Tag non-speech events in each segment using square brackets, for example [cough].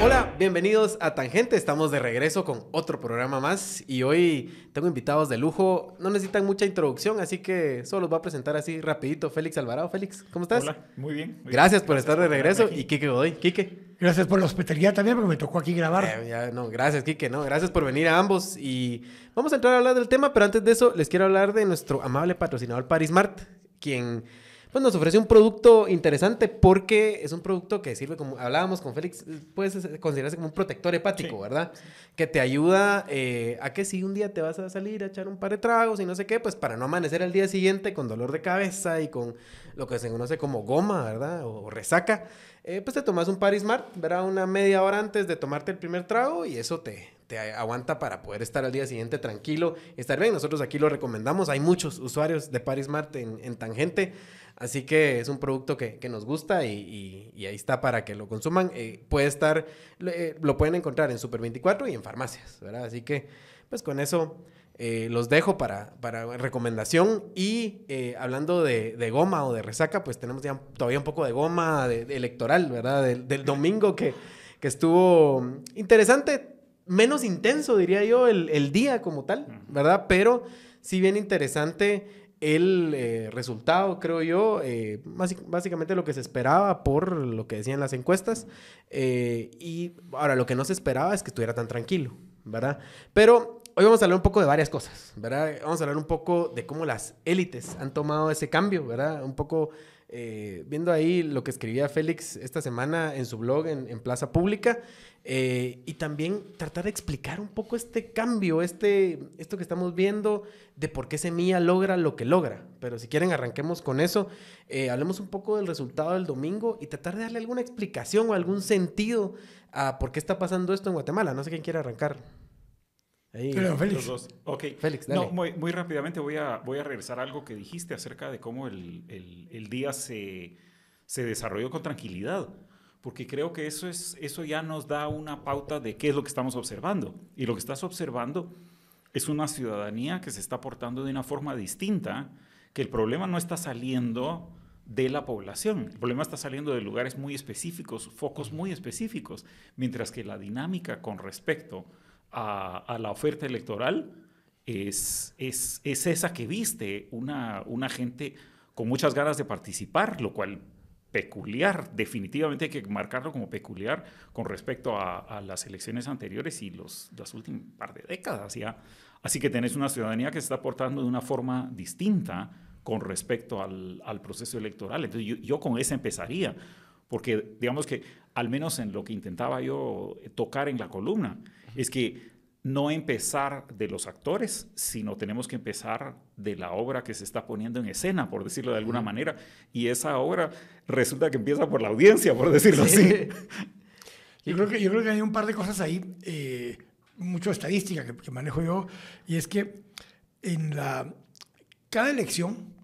Hola, bienvenidos a Tangente. Estamos de regreso con otro programa más y hoy tengo invitados de lujo. No necesitan mucha introducción, así que solo los voy a presentar así rapidito. Félix Alvarado, Félix, ¿cómo estás? Hola, muy bien. gracias por estar de regreso y Kike Godoy, Kike. Gracias por la hospitalidad también porque me tocó aquí grabar. Eh, no, gracias Kike, no, gracias por venir a ambos y vamos a entrar a hablar del tema, pero antes de eso les quiero hablar de nuestro amable patrocinador Paris Mart quien pues nos ofrece un producto interesante porque es un producto que sirve, como hablábamos con Félix, puede considerarse como un protector hepático, ¿verdad? Que te ayuda eh, a que si un día te vas a salir a echar un par de tragos y no sé qué, pues para no amanecer al día siguiente con dolor de cabeza y con lo que se conoce como goma, ¿verdad? O, resaca, eh, pues te tomas un Paris Smart, ¿verdad? Una media hora antes de tomarte el primer trago y eso te, aguanta para poder estar al día siguiente tranquilo, estar bien. Nosotros aquí lo recomendamos, hay muchos usuarios de Paris Mart en, Tangente, así que es un producto que, que nos gusta y, ahí está para que lo consuman. Eh, puede estar, eh, lo pueden encontrar en Super 24 y en farmacias, ¿verdad? Así que, pues con eso... Eh, los dejo para, para recomendación. Y hablando de, de, goma o de resaca, pues tenemos ya todavía un poco de goma electoral, ¿verdad? Del, del domingo que, que, estuvo interesante menos intenso, diría yo, el, día como tal, ¿verdad? Pero sí bien interesante el eh, resultado, creo yo, eh, básicamente lo que se esperaba por lo que decían las encuestas. Eh, y ahora, lo que no se esperaba es que estuviera tan tranquilo, ¿verdad? Pero hoy vamos a hablar un poco de varias cosas, ¿verdad? Vamos a hablar un poco de cómo las élites han tomado ese cambio, ¿verdad? Un poco eh, viendo ahí lo que escribía Félix esta semana en su blog en, Plaza Pública eh, y también tratar de explicar un poco este cambio, este, esto que estamos viendo de por qué Semilla logra lo que logra. Pero si quieren, arranquemos con eso. Eh, hablemos un poco del resultado del domingo y tratar de darle alguna explicación o algún sentido a por qué está pasando esto en Guatemala. No sé quién quiere arrancar. Ahí, Félix. Ok. Félix, No, muy, muy, rápidamente voy a, voy a regresar a algo que dijiste acerca de cómo el, el, el día se, se, desarrolló con tranquilidad. Porque creo que eso, es, eso ya nos da una pauta de qué es lo que estamos observando. Y lo que estás observando es una ciudadanía que se está portando de una forma distinta, que el problema no está saliendo de la población. El problema está saliendo de lugares muy específicos, focos muy específicos, mientras que la dinámica con respecto a, la oferta electoral es, esa que viste, una, gente con muchas ganas de participar, lo cual peculiar, definitivamente hay que marcarlo como peculiar con respecto a, las elecciones anteriores y los, las últimas par de décadas ya. Así que tenés una ciudadanía que se está portando de una forma distinta con respecto al, proceso electoral. Entonces yo, con esa empezaría, porque digamos que al menos en lo que intentaba yo tocar en la columna, es que no empezar de los actores, sino tenemos que empezar de la obra que se está poniendo en escena, por decirlo de alguna manera. Y esa obra resulta que empieza por la audiencia, por decirlo así. [laughs] Yo creo, que, yo creo que hay un par de cosas ahí, eh, mucho estadística que, que, manejo yo, y es que en la, cada elección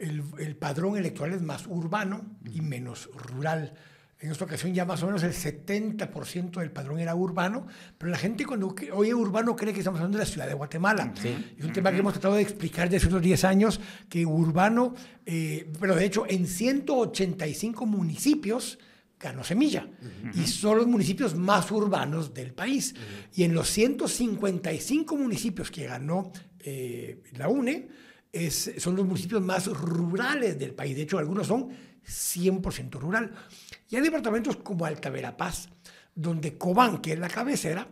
el, el padrón electoral es más urbano y menos rural en esta ocasión ya más o menos el 70% del padrón era urbano, pero la gente cuando oye urbano cree que estamos hablando de la ciudad de Guatemala. Es un tema que hemos tratado de explicar desde unos 10 años, que urbano, eh, pero de hecho en 185 municipios ganó semilla y son los municipios más urbanos del país. Y en los 155 municipios que ganó eh, la UNE, es, son los municipios más rurales del país. De hecho, algunos son 100% rural. Y hay departamentos como Alta Verapaz, donde Cobán, que es la cabecera,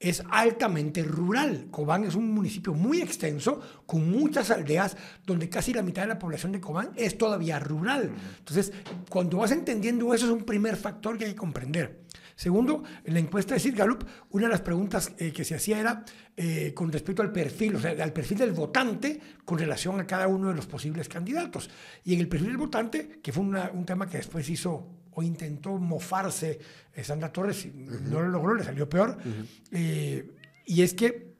es altamente rural. Cobán es un municipio muy extenso, con muchas aldeas, donde casi la mitad de la población de Cobán es todavía rural. Entonces, cuando vas entendiendo eso, es un primer factor que hay que comprender. Segundo, en la encuesta de Sir una de las preguntas eh, que se hacía era eh, con respecto al perfil, o sea, al perfil del votante con relación a cada uno de los posibles candidatos. Y en el perfil del votante, que fue un tema que después hizo o intentó mofarse Sandra Torres, y no lo logró, le salió peor. Eh, y es que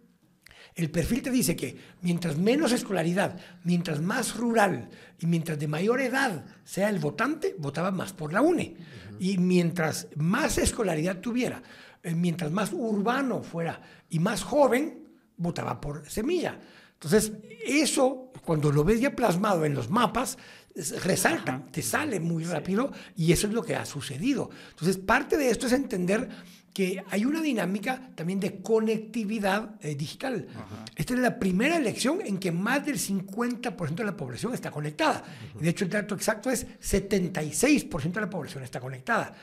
el perfil te dice que mientras menos escolaridad, mientras más rural y mientras de mayor edad sea el votante, votaba más por la UNE. Y mientras más escolaridad tuviera, eh, mientras más urbano fuera y más joven, votaba por Semilla. Entonces, eso, cuando lo ves ya plasmado en los mapas, resalta, te sale muy rápido y eso es lo que ha sucedido. Entonces, parte de esto es entender que hay una dinámica también de conectividad eh, digital. Esta es la primera elección en que más del 50% de la población está conectada. De hecho, el dato exacto es 76% de la población está conectada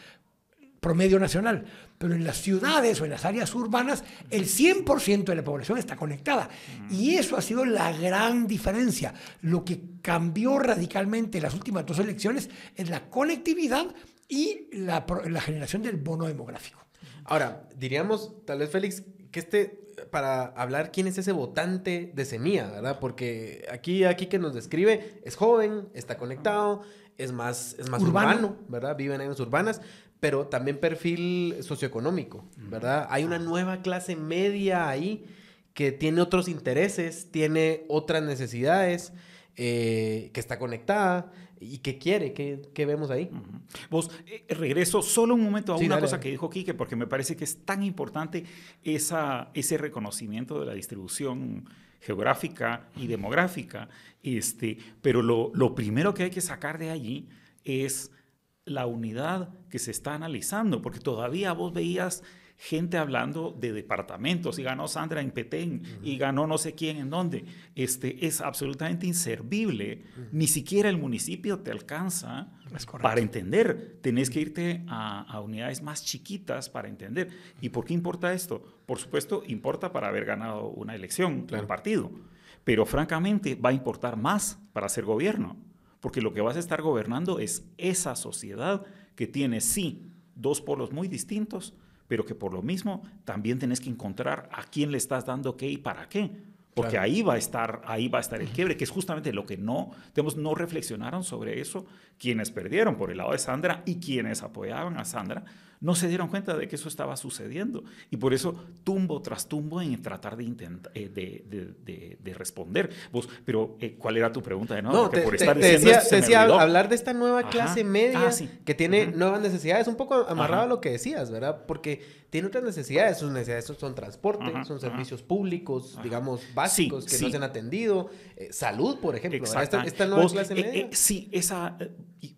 promedio nacional, pero en las ciudades o en las áreas urbanas el 100% de la población está conectada. Y eso ha sido la gran diferencia. Lo que cambió radicalmente en las últimas dos elecciones es la conectividad y la, generación del bono demográfico. Ahora, diríamos, tal vez Félix, que este, para hablar quién es ese votante de semilla, ¿verdad? Porque aquí, aquí que nos describe, es joven, está conectado, es más, es más urbano. urbano ¿verdad? Vive en áreas urbanas pero también perfil socioeconómico, ¿verdad? Hay una nueva clase media ahí que tiene otros intereses, tiene otras necesidades, eh, que está conectada y que quiere, ¿Qué vemos ahí. Vos, eh, regreso solo un momento a una cosa que dijo Quique, porque me parece que es tan importante esa, ese reconocimiento de la distribución geográfica y demográfica, este, pero lo, lo primero que hay que sacar de allí es la unidad que se está analizando, porque todavía vos veías gente hablando de departamentos y ganó Sandra en Petén y ganó no sé quién en dónde. Este, es absolutamente inservible. Ni siquiera el municipio te alcanza para entender. Tenés que irte a, unidades más chiquitas para entender. ¿Y por qué importa esto? Por supuesto, importa para haber ganado una elección, un partido. Pero francamente, va a importar más para ser gobierno porque lo que vas a estar gobernando es esa sociedad que tiene, sí, dos polos muy distintos, pero que por lo mismo también tenés que encontrar a quién le estás dando qué y para qué. Porque ahí va a estar, ahí va a estar el quiebre, que es justamente lo que no, tenemos no reflexionaron sobre eso quienes perdieron por el lado de Sandra y quienes apoyaban a Sandra, no se dieron cuenta de que eso estaba sucediendo. Y por eso tumbo tras tumbo en tratar de, eh, de, responder. Vos, pero eh, ¿cuál era tu pregunta de nuevo? No, te, decía, hablar de esta nueva clase media ah, que tiene nuevas necesidades, un poco amarrado a lo que decías, ¿verdad? Porque tiene otras necesidades, sus necesidades son transporte, son servicios públicos, digamos, básicos que no se han atendido, eh, salud, por ejemplo, esta, esta, nueva clase media. sí, esa, y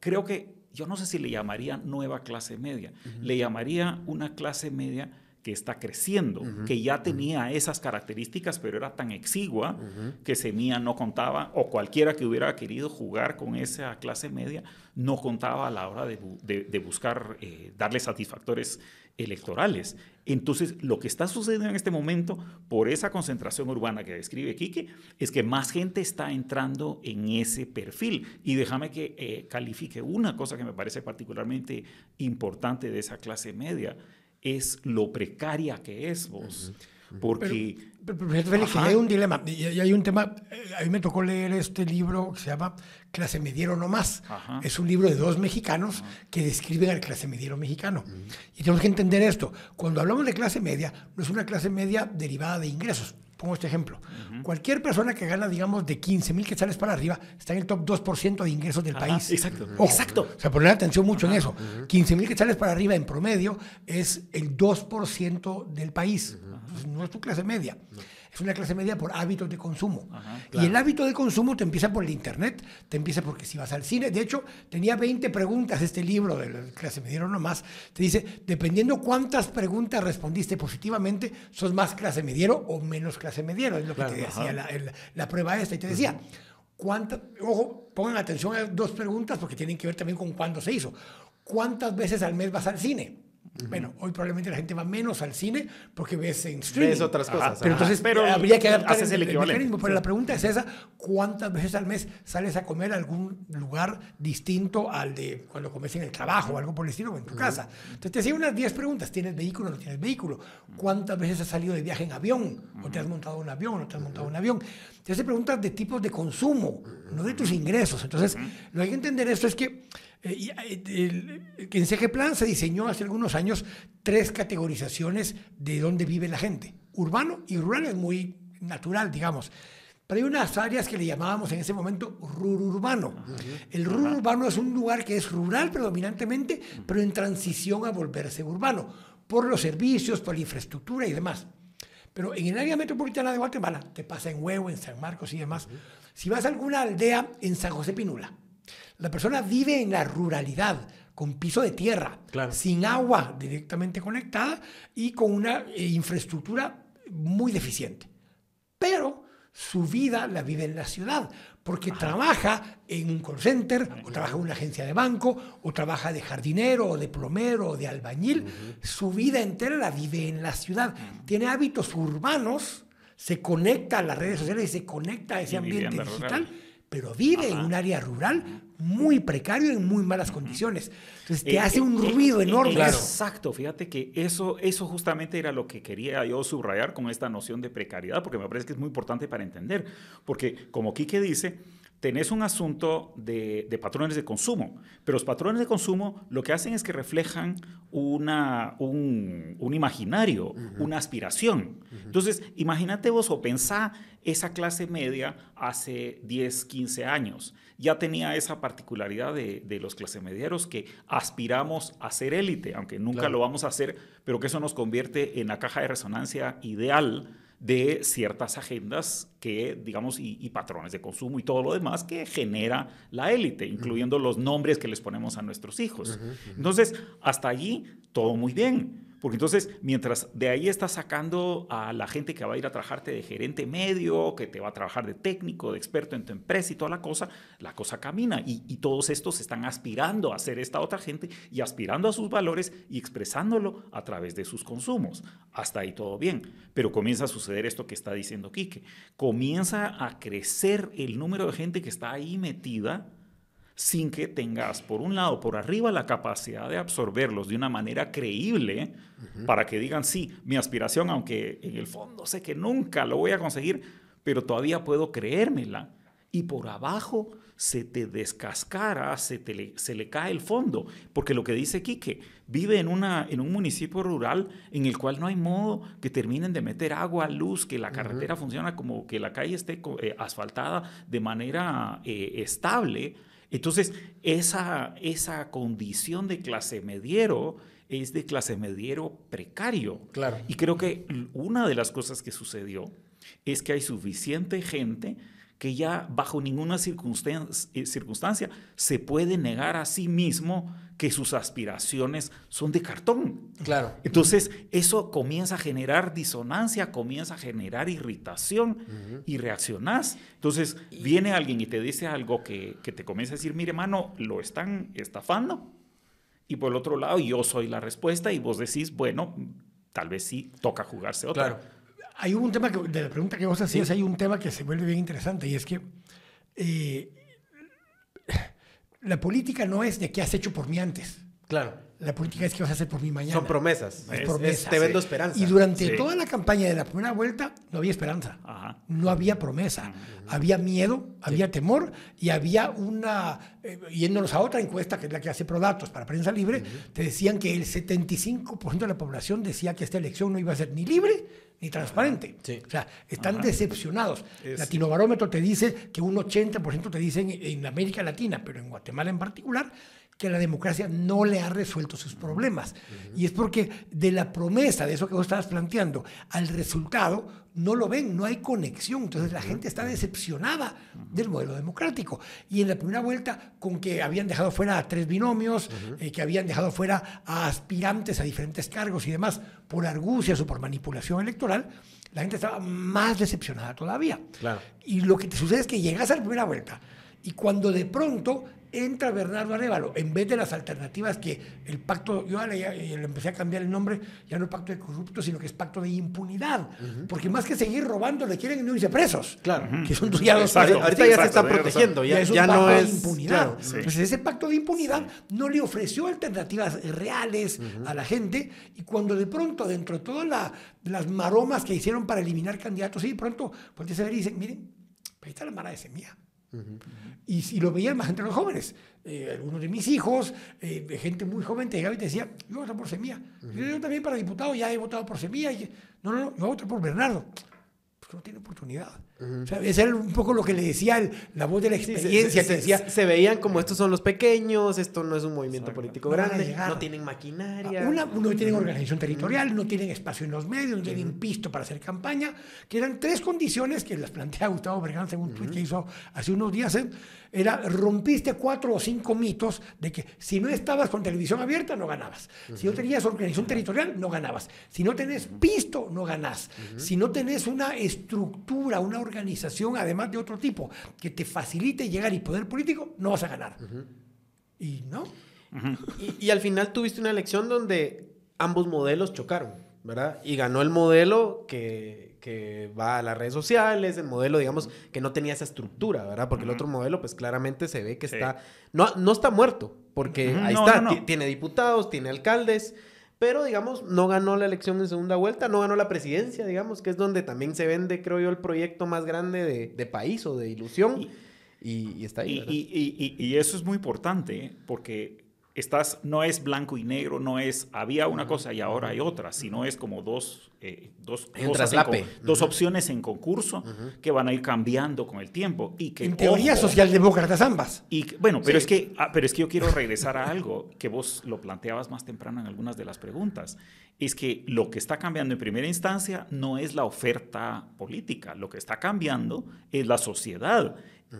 creo que, yo no sé si le llamaría nueva clase media, le llamaría una clase media que está creciendo, que ya tenía esas características, pero era tan exigua que Semilla no contaba, o cualquiera que hubiera querido jugar con esa clase media, no contaba a la hora de, buscar eh, darle satisfactores electorales. Entonces, lo que está sucediendo en este momento por esa concentración urbana que describe Quique es que más gente está entrando en ese perfil. Y déjame que eh, califique una cosa que me parece particularmente importante de esa clase media, es lo precaria que es vos. Porque... hay un dilema. Y, hay un tema, eh, a mí me tocó leer este libro que se llama Clase Mediero No Más. Es un libro de dos mexicanos que describen al clase mediero mexicano. Y tenemos que entender esto. Cuando hablamos de clase media, no es una clase media derivada de ingresos. Pongo este ejemplo. Cualquier persona que gana, digamos, de 15 mil quetzales para arriba, está en el top 2% de ingresos del país. Exacto. exacto. O sea, poner atención mucho en eso. 15 mil quetzales para arriba en promedio es el 2% del país. Pues, no es tu clase media es una clase media por hábitos de consumo. Y el hábito de consumo te empieza por el Internet, te empieza porque si vas al cine, de hecho, tenía 20 preguntas este libro de la clase media, no nomás, te dice, dependiendo cuántas preguntas respondiste positivamente, sos más clase mediero o menos clase mediero, es lo que te decía la, prueba esta, y te decía... ¿Cuántas, ojo, pongan atención a dos preguntas porque tienen que ver también con cuándo se hizo. ¿Cuántas veces al mes vas al cine? Bueno, hoy probablemente la gente va menos al cine porque ves en streaming. Ves otras cosas. pero entonces pero habría que adaptar el, Pero la pregunta es esa, ¿cuántas veces al mes sales a comer a algún lugar distinto al de cuando comes en el trabajo o algo por el estilo o en tu casa? Entonces te hacía unas 10 preguntas. ¿Tienes vehículo o no tienes vehículo? ¿Cuántas veces has salido de viaje en avión? ¿O te has montado un avión o no te has montado un avión? Te hace preguntas de tipos de consumo, no de tus ingresos. Entonces, lo que hay que entender esto es que eh, eh, el, en CG Plan se diseñó hace algunos años tres categorizaciones de dónde vive la gente. Urbano y rural es muy natural, digamos. Pero hay unas áreas que le llamábamos en ese momento rururbano. el rururbano urbano es un lugar que es rural predominantemente, pero en transición a volverse urbano, por los servicios, por la infraestructura y demás. Pero en el área metropolitana de Guatemala, te pasa en Huevo, en San Marcos y demás, si vas a alguna aldea en San José Pinula, la persona vive en la ruralidad, con piso de tierra, sin agua directamente conectada y con una eh, infraestructura muy deficiente. Pero su vida la vive en la ciudad, porque trabaja en un call center, ah, o trabaja en una agencia de banco, o trabaja de jardinero, o de plomero, o de albañil. Su vida entera la vive en la ciudad. Tiene hábitos urbanos, se conecta a las redes sociales y se conecta a ese ambiente digital, pero vive en un área rural muy precario y en muy malas condiciones. Entonces te eh, hace eh, un eh, ruido enorme. Exacto, fíjate que eso, eso justamente era lo que quería yo subrayar con esta noción de precariedad, porque me parece que es muy importante para entender, porque como Quique dice, tenés un asunto de, patrones de consumo, pero los patrones de consumo lo que hacen es que reflejan un, imaginario, una aspiración. Entonces, imagínate vos o pensá esa clase media hace 10, 15 años. Ya tenía esa particularidad de, los clase medieros que aspiramos a ser élite, aunque nunca lo vamos a hacer, pero que eso nos convierte en la caja de resonancia ideal de ciertas agendas que, digamos, y, patrones de consumo y todo lo demás que genera la élite, incluyendo los nombres que les ponemos a nuestros hijos. Entonces, hasta allí, todo muy bien. Porque entonces, mientras de ahí estás sacando a la gente que va a ir a trabajarte de gerente medio, que te va a trabajar de técnico, de experto en tu empresa y toda la cosa, la cosa camina. Y, todos estos están aspirando a ser esta otra gente y aspirando a sus valores y expresándolo a través de sus consumos. Hasta ahí todo bien. Pero comienza a suceder esto que está diciendo Quique. Comienza a crecer el número de gente que está ahí metida sin que tengas, por un lado, por arriba la capacidad de absorberlos de una manera creíble para que digan, sí, mi aspiración, aunque en el fondo sé que nunca lo voy a conseguir, pero todavía puedo creérmela. Y por abajo se te descascara, se, se le cae el fondo, porque lo que dice Quique, vive en, una, en un municipio rural en el cual no hay modo que terminen de meter agua, luz, que la carretera funciona como que la calle esté eh, asfaltada de manera eh, estable entonces, esa, condición de clase mediero es de clase mediero precario. Claro. Y creo que una de las cosas que sucedió es que hay suficiente gente que ya bajo ninguna eh, circunstancia, se puede negar a sí mismo que sus aspiraciones son de cartón. Claro. Entonces, eso comienza a generar disonancia, comienza a generar irritación y reaccionás. Entonces, viene alguien y te dice algo que, te comienza a decir, mire, hermano, lo están estafando. Y por el otro lado, yo soy la respuesta y vos decís, bueno, tal vez sí toca jugarse otra. Claro. Hay un tema que, de la pregunta que vos hacías, hay un tema que se vuelve bien interesante y es que eh, la política no es de qué has hecho por mí antes. Claro la política es que vas a hacer por mí mañana. Son promesas. Es, te vendo esperanza. Y durante toda la campaña de la primera vuelta no había esperanza. No había promesa. Había miedo, había temor y había una. Eh, yéndonos a otra encuesta que es la que hace Prodatos para Prensa Libre, te decían que el 75% de la población decía que esta elección no iba a ser ni libre ni transparente. O sea, están decepcionados. Latinobarómetro te dice que un 80% te dicen en América Latina, pero en Guatemala en particular que la democracia no le ha resuelto sus problemas. Y es porque de la promesa, de eso que vos estabas planteando, al resultado, no lo ven, no hay conexión. Entonces la gente está decepcionada del modelo democrático. Y en la primera vuelta, con que habían dejado fuera a tres binomios, eh, que habían dejado fuera a aspirantes a diferentes cargos y demás, por argucias o por manipulación electoral, la gente estaba más decepcionada todavía. Y lo que te sucede es que llegas a la primera vuelta y cuando de pronto entra Bernardo Arevalo, en vez de las alternativas que el pacto, yo le, le, empecé a cambiar el nombre, ya no es pacto de corrupto sino que es pacto de impunidad, porque más que seguir robando, le quieren no irse presos, claro. que son tuyados Ahorita ya se está protegiendo, ya, ya, no es... impunidad. Entonces ese pacto de impunidad no le ofreció alternativas reales a la gente, y cuando de pronto, dentro de todas las maromas que hicieron para eliminar candidatos, y de pronto, pues se ver dicen, miren, ahí está la mara de semilla y, si lo veían más entre los jóvenes. Eh, algunos de mis hijos, eh, gente muy joven, te llegaba y te decía, yo voto por Semilla. Yo también para diputado ya he votado por Semilla. Y, no, no, no, yo voto por Bernardo. Porque pues no tiene oportunidad era un poco lo que le decía la voz de la experiencia. se, veían como estos son los pequeños, esto no es un movimiento político grande, no tienen maquinaria. Ah, no tienen organización territorial, no tienen espacio en los medios, no tienen pisto para hacer campaña, que eran tres condiciones que las plantea Gustavo Bergán en un tweet que hizo hace unos días. ¿eh? Era rompiste cuatro o cinco mitos de que si no estabas con televisión abierta, no ganabas. Si no tenías organización territorial, no ganabas. Si no tenés pisto, no ganás. Si no tenés una estructura, una organización organización, además de otro tipo, que te facilite llegar y poder político, no vas a ganar. Y no. y, al final tuviste una elección donde ambos modelos chocaron, ¿verdad? Y ganó el modelo que, que va a las redes sociales, el modelo, digamos, que no tenía esa estructura, ¿verdad? Porque el otro modelo, pues claramente se ve que está, no, no está muerto, porque ahí está, tiene diputados, tiene alcaldes pero digamos, no ganó la elección de segunda vuelta, no ganó la presidencia, digamos, que es donde también se vende, creo yo, el proyecto más grande de, país o de ilusión. Y, está ahí. Y, y, eso es muy importante, ¿eh? porque estás, no es blanco y negro, no es había una cosa y ahora hay otra, sino es como dos, eh, dos, dos opciones en concurso que van a ir cambiando con el tiempo. Y que, en teoría socialdemócratas ambas. Y, bueno, pero, es que, ah, pero es que yo quiero regresar a algo que vos lo planteabas más temprano en algunas de las preguntas. Es que lo que está cambiando en primera instancia no es la oferta política, lo que está cambiando es la sociedad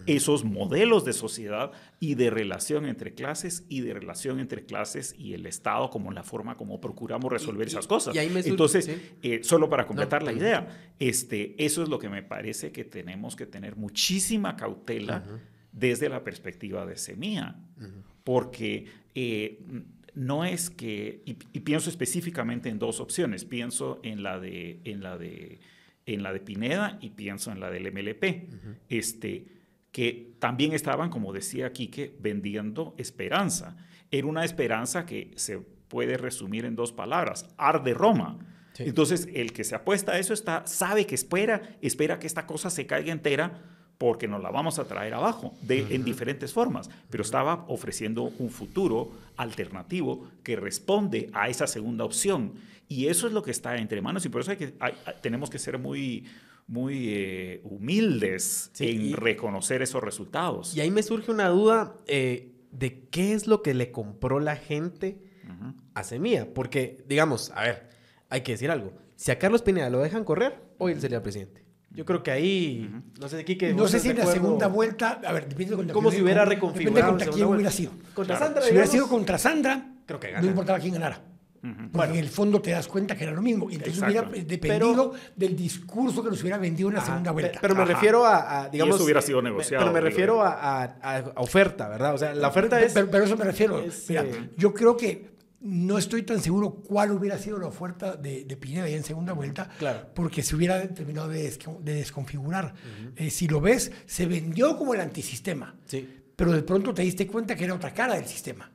esos modelos de sociedad y de relación entre clases y de relación entre clases y el Estado como la forma como procuramos resolver esas cosas. Entonces, eh, solo para completar la idea, este, eso es lo que me parece que tenemos que tener muchísima cautela desde la perspectiva de semilla, porque eh, no es que, y, pienso específicamente en dos opciones, pienso en la de, en la de, en la de Pineda y pienso en la del MLP. este, que también estaban, como decía Quique, vendiendo esperanza. Era una esperanza que se puede resumir en dos palabras, arde Roma. Entonces, el que se apuesta a eso está, sabe que espera, espera que esta cosa se caiga entera porque nos la vamos a traer abajo de, en diferentes formas, pero estaba ofreciendo un futuro alternativo que responde a esa segunda opción. Y eso es lo que está entre manos y por eso hay que, tenemos que ser muy, muy eh, humildes en reconocer esos resultados. Y ahí me surge una duda eh, de qué es lo que le compró la gente a Semilla. Porque, digamos, a ver, hay que decir algo. Si a Carlos Pineda lo dejan correr, hoy él sería presidente. Yo creo que ahí, no sé, qué No sé si en la segunda vuelta, a ver, depende con cómo Como si hubiera reconfigurado. Depende contra quién hubiera sido. Contra Sandra. Si hubiera sido contra Sandra, creo que gana. no importaba quién ganara en el fondo te das cuenta que era lo mismo. Entonces hubiera pues, dependido del discurso que nos hubiera vendido en la ah, segunda vuelta. Pero me refiero a, digamos... hubiera eh, sido negociado. Pero me refiero a, oferta, ¿verdad? O sea, la oferta es... Pero, eso me refiero. Mira, eh, yo creo que no estoy tan seguro cuál hubiera sido la oferta de, de Pineda en segunda vuelta, porque se hubiera terminado de, desconfigurar. Eh, si lo ves, se vendió como el antisistema, sí. pero de pronto te diste cuenta que era otra cara del sistema.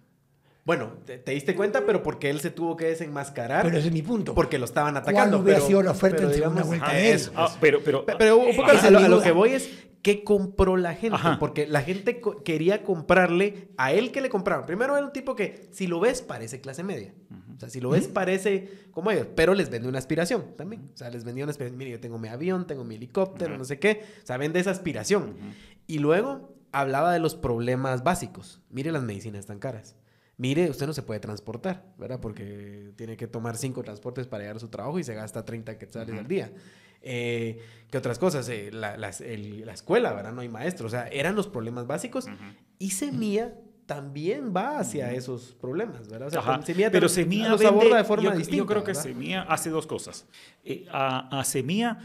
Bueno, te, diste cuenta, pero porque él se tuvo que desenmascarar. Pero ese es mi punto. Porque lo estaban atacando. hubiera sido la oferta pero, en vuelta de ah, ah, Eso, pero, pero, a, lo, que voy es que compró la gente? Porque la gente quería comprarle a él que le compraron. Primero era un tipo que, si lo ves, parece clase media. O sea, si lo ves, parece como ellos. Pero les vende una aspiración también. O sea, les vendió una aspiración. Mire, yo tengo mi avión, tengo mi helicóptero, no sé qué. O sea, vende esa aspiración. Y luego hablaba de los problemas básicos. Mire, las medicinas están caras mire, usted no se puede transportar, ¿verdad? Porque tiene que tomar cinco transportes para llegar a su trabajo y se gasta 30 quetzales al día. Eh, ¿Qué otras cosas? Eh, la, escuela, ¿verdad? No hay maestros. O sea, eran los problemas básicos. Y Semilla también va hacia esos problemas, ¿verdad? Pero Semilla los aborda de forma distinta. Yo creo que semía hace dos cosas. Eh, a, a Semilla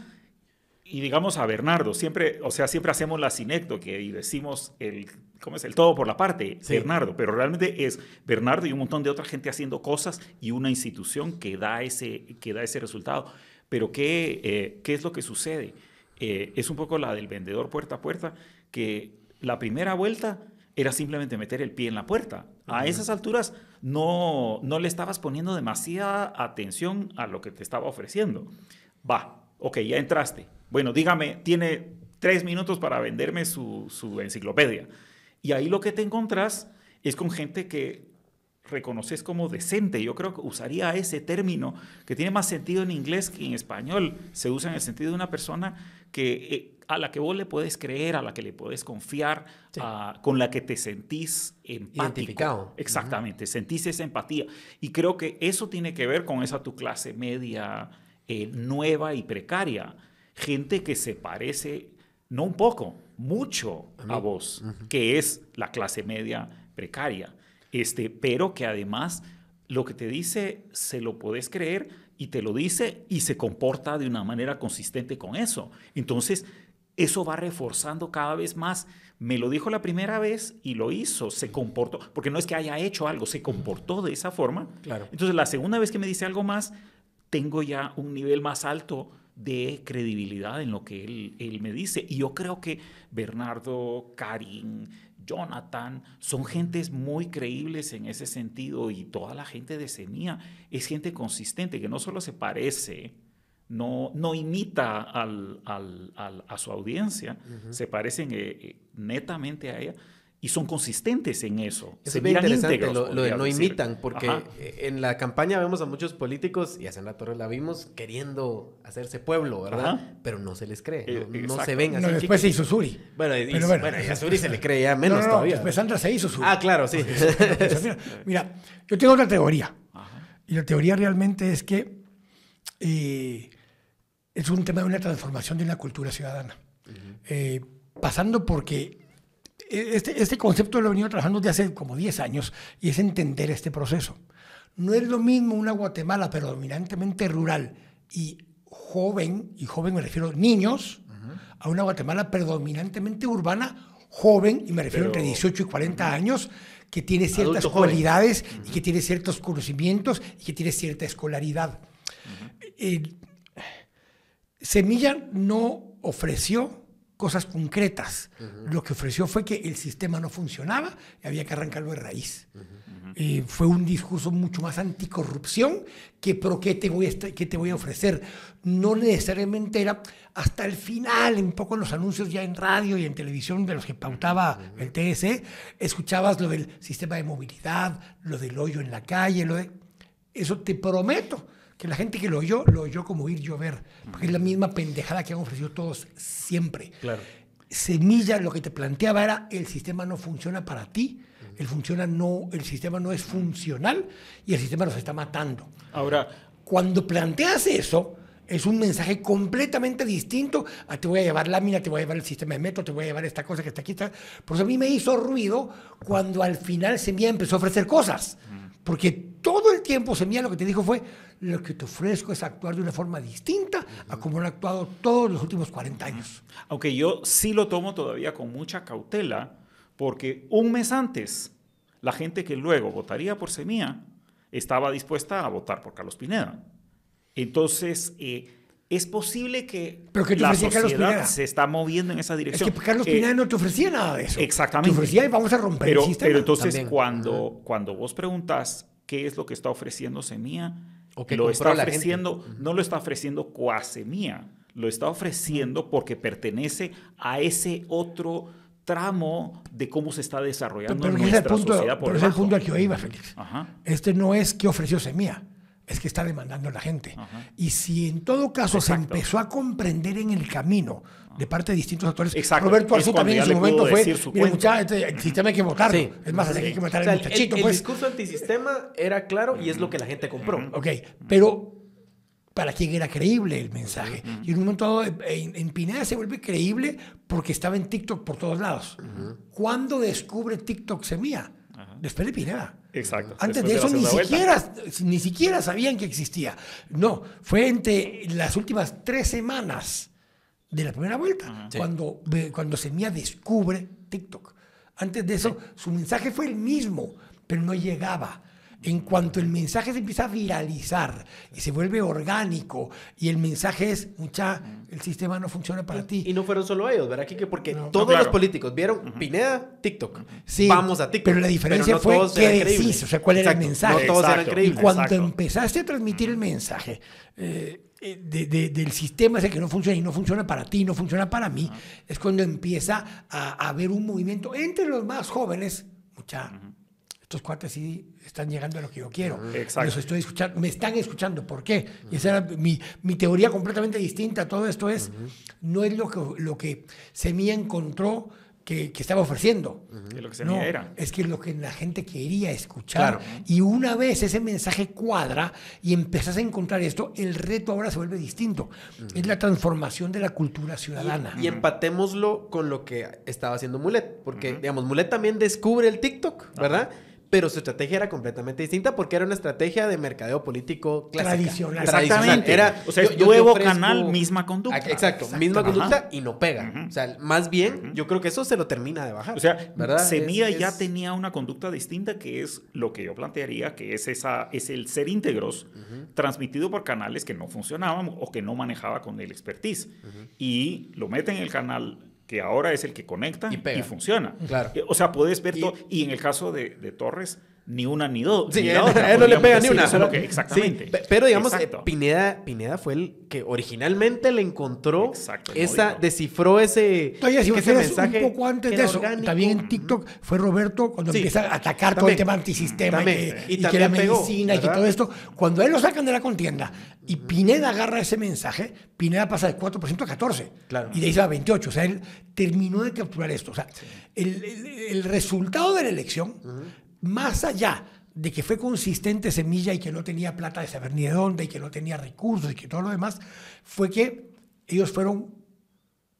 y digamos a Bernardo, siempre, o sea, siempre hacemos la sinecto y decimos el ¿cómo es? El todo por la parte, Bernardo, pero realmente es Bernardo y un montón de otra gente haciendo cosas y una institución que da ese, que da ese resultado. Pero ¿qué, eh, ¿qué es lo que sucede? Eh, es un poco la del vendedor puerta a puerta, que la primera vuelta era simplemente meter el pie en la puerta. A esas alturas no, no le estabas poniendo demasiada atención a lo que te estaba ofreciendo. Va, ok, ya entraste. Bueno, dígame, tiene tres minutos para venderme su, su enciclopedia. Y ahí lo que te encontrás es con gente que reconoces como decente. Yo creo que usaría ese término que tiene más sentido en inglés que en español. Se usa en el sentido de una persona que, eh, a la que vos le puedes creer, a la que le puedes confiar, con la que te sentís empático. Exactamente, sentís esa empatía. Y creo que eso tiene que ver con esa tu clase media eh, nueva y precaria. Gente que se parece no un poco, mucho a, vos, que es la clase media precaria, este, pero que además lo que te dice se lo podés creer y te lo dice y se comporta de una manera consistente con eso. Entonces, eso va reforzando cada vez más. Me lo dijo la primera vez y lo hizo, se comportó, porque no es que haya hecho algo, se comportó de esa forma. Claro. Entonces, la segunda vez que me dice algo más, tengo ya un nivel más alto de credibilidad en lo que él, me dice. Y yo creo que Bernardo, Karim, Jonathan, son gentes muy creíbles en ese sentido y toda la gente de Semilla es gente consistente que no solo se parece, no, no imita a su audiencia, se parecen eh, eh, netamente a ella, y son consistentes en eso. es muy interesante, íntegros, lo, de no imitan, porque en la campaña vemos a muchos políticos, y Sandra Torres la vimos, queriendo hacerse pueblo, ¿verdad? Pero no se les cree, no, se ven así. No, después se hizo Suri. Bueno, y, bueno, a Suri se le cree ya [laughs] menos todavía. Después Sandra se hizo Suri. Ah, claro, sí. Mira, yo tengo otra teoría. Y la teoría realmente es que eh, es un tema de una transformación de una cultura ciudadana. Eh, pasando porque este, este concepto lo he venido trabajando desde hace como 10 años y es entender este proceso. No es lo mismo una Guatemala predominantemente rural y joven, y joven me refiero a niños, a una Guatemala predominantemente urbana, joven, y me refiero entre 18 y 40 años, que tiene ciertas cualidades y que tiene ciertos conocimientos y que tiene cierta escolaridad. Eh, Semilla no ofreció cosas concretas. Lo que ofreció fue que el sistema no funcionaba y había que arrancarlo de raíz. Eh, fue un discurso mucho más anticorrupción que, pero ¿qué te, voy a, te voy a ofrecer? No necesariamente era hasta el final, un poco los anuncios ya en radio y en televisión de los que pautaba el TSE, escuchabas lo del sistema de movilidad, lo del hoyo en la calle, lo de... Eso te prometo que la gente que lo oyó, lo oyó como ir llover, porque es la misma pendejada que han ofrecido todos siempre. Claro. Semilla lo que te planteaba era el sistema no funciona para ti, el, funciona no, el sistema no es funcional y el sistema nos está matando. Ahora, cuando planteas eso, es un mensaje completamente distinto a te voy a llevar lámina, te voy a llevar el sistema de metro, te voy a llevar esta cosa que está aquí. Está. Por eso a mí me hizo ruido cuando al final Semilla empezó a ofrecer cosas, porque todo el tiempo Semilla lo que te dijo fue, lo que te ofrezco es actuar de una forma distinta a como han actuado todos los últimos 40 años. Aunque yo sí lo tomo todavía con mucha cautela, porque un mes antes, la gente que luego votaría por Semilla estaba dispuesta a votar por Carlos Pineda. Entonces, eh, es posible que, Pero que la sociedad se está moviendo en esa dirección. Es que Carlos eh, Pineda no te ofrecía nada de eso. Exactamente. Te ofrecía y vamos a romper pero, el sistema. Pero entonces, cuando, cuando vos preguntas qué es lo que está ofreciendo Semía. O que lo está ofreciendo, no lo está ofreciendo Coasemía, lo está ofreciendo porque pertenece a ese otro tramo de cómo se está desarrollando sociedad por pero el punto al que iba, Félix. Este no es que ofreció Semía es que está demandando a la gente. Y si en todo caso se empezó a comprender en el camino de parte de distintos actores, Roberto Arzú también en su momento fue, el sistema hay que votarlo, es más, hay que matar al muchachito. El, pues. el discurso antisistema era claro y es lo que la gente compró. Ok, pero para quién era creíble el mensaje. Y en un momento dado, eh, en, Pineda se vuelve creíble porque estaba en TikTok por todos lados. cuando ¿Cuándo descubre TikTok Semilla? Después de Pineda. Exacto. Antes de eso ni siquiera, ni siquiera sabían que existía. No, fue entre las últimas tres semanas de la primera vuelta, cuando, cuando Semilla descubre TikTok. Antes de eso, su mensaje fue el mismo, pero no llegaba en cuanto el mensaje se empieza a viralizar y se vuelve orgánico y el mensaje es, mucha, el sistema no funciona para ti. Y no fueron solo ellos, ¿verdad, que Porque todos los políticos vieron Pineda, TikTok. Sí, Vamos a TikTok. Pero la diferencia fue qué decís, o sea, cuál era el mensaje. Y cuando empezaste a transmitir el mensaje, eh, eh, del sistema ese que no funciona y no funciona para ti, no funciona para mí, es cuando empieza a, haber un movimiento entre los más jóvenes, mucha, estos cuates sí están llegando a lo que yo quiero. Los estoy escuchando, me están escuchando. ¿Por qué? Y esa era mi, teoría completamente distinta. Todo esto es, no es lo que, lo que Semilla encontró que, estaba ofreciendo. lo que era. Es que lo que la gente quería escuchar. Y una vez ese mensaje cuadra y empezás a encontrar esto, el reto ahora se vuelve distinto. Es la transformación de la cultura ciudadana. y empatémoslo con lo que estaba haciendo Mulet. Porque, digamos, Mulet también descubre el TikTok, ¿verdad? pero su estrategia era completamente distinta porque era una estrategia de mercadeo político Tradicional. Exactamente. Era, o sea, nuevo canal, misma conducta. Exacto, misma conducta y no pega. O sea, más bien, yo creo que eso se lo termina de bajar. O sea, ¿verdad? Semilla ya tenía una conducta distinta que es lo que yo plantearía, que es, esa, es el ser íntegros transmitido por canales que no funcionaban o que no manejaba con el expertise. Y lo meten en el canal que ahora es el que conecta y, funciona. Claro. Eh, o sea, puedes ver todo. Y en el caso de, de Torres, ni una ni dos. él eh, eh, no le pega ni una. exactamente. pero digamos, eh, Pineda, Pineda fue el que originalmente le encontró esa, descifró ese, ese mensaje. Un poco antes de eso, también en TikTok fue Roberto cuando empezó empieza a atacar todo el tema antisistema y, que, y la medicina y todo esto. Cuando él lo sacan de la contienda y Pineda agarra ese mensaje, Pineda pasa de 4% a 14%. Claro. Y de ahí se va a 28%. O sea, él terminó de capturar esto. O sea, el, el, resultado de la elección más allá de que fue consistente Semilla y que no tenía plata de saber ni de dónde y que no tenía recursos y que todo lo demás, fue que ellos fueron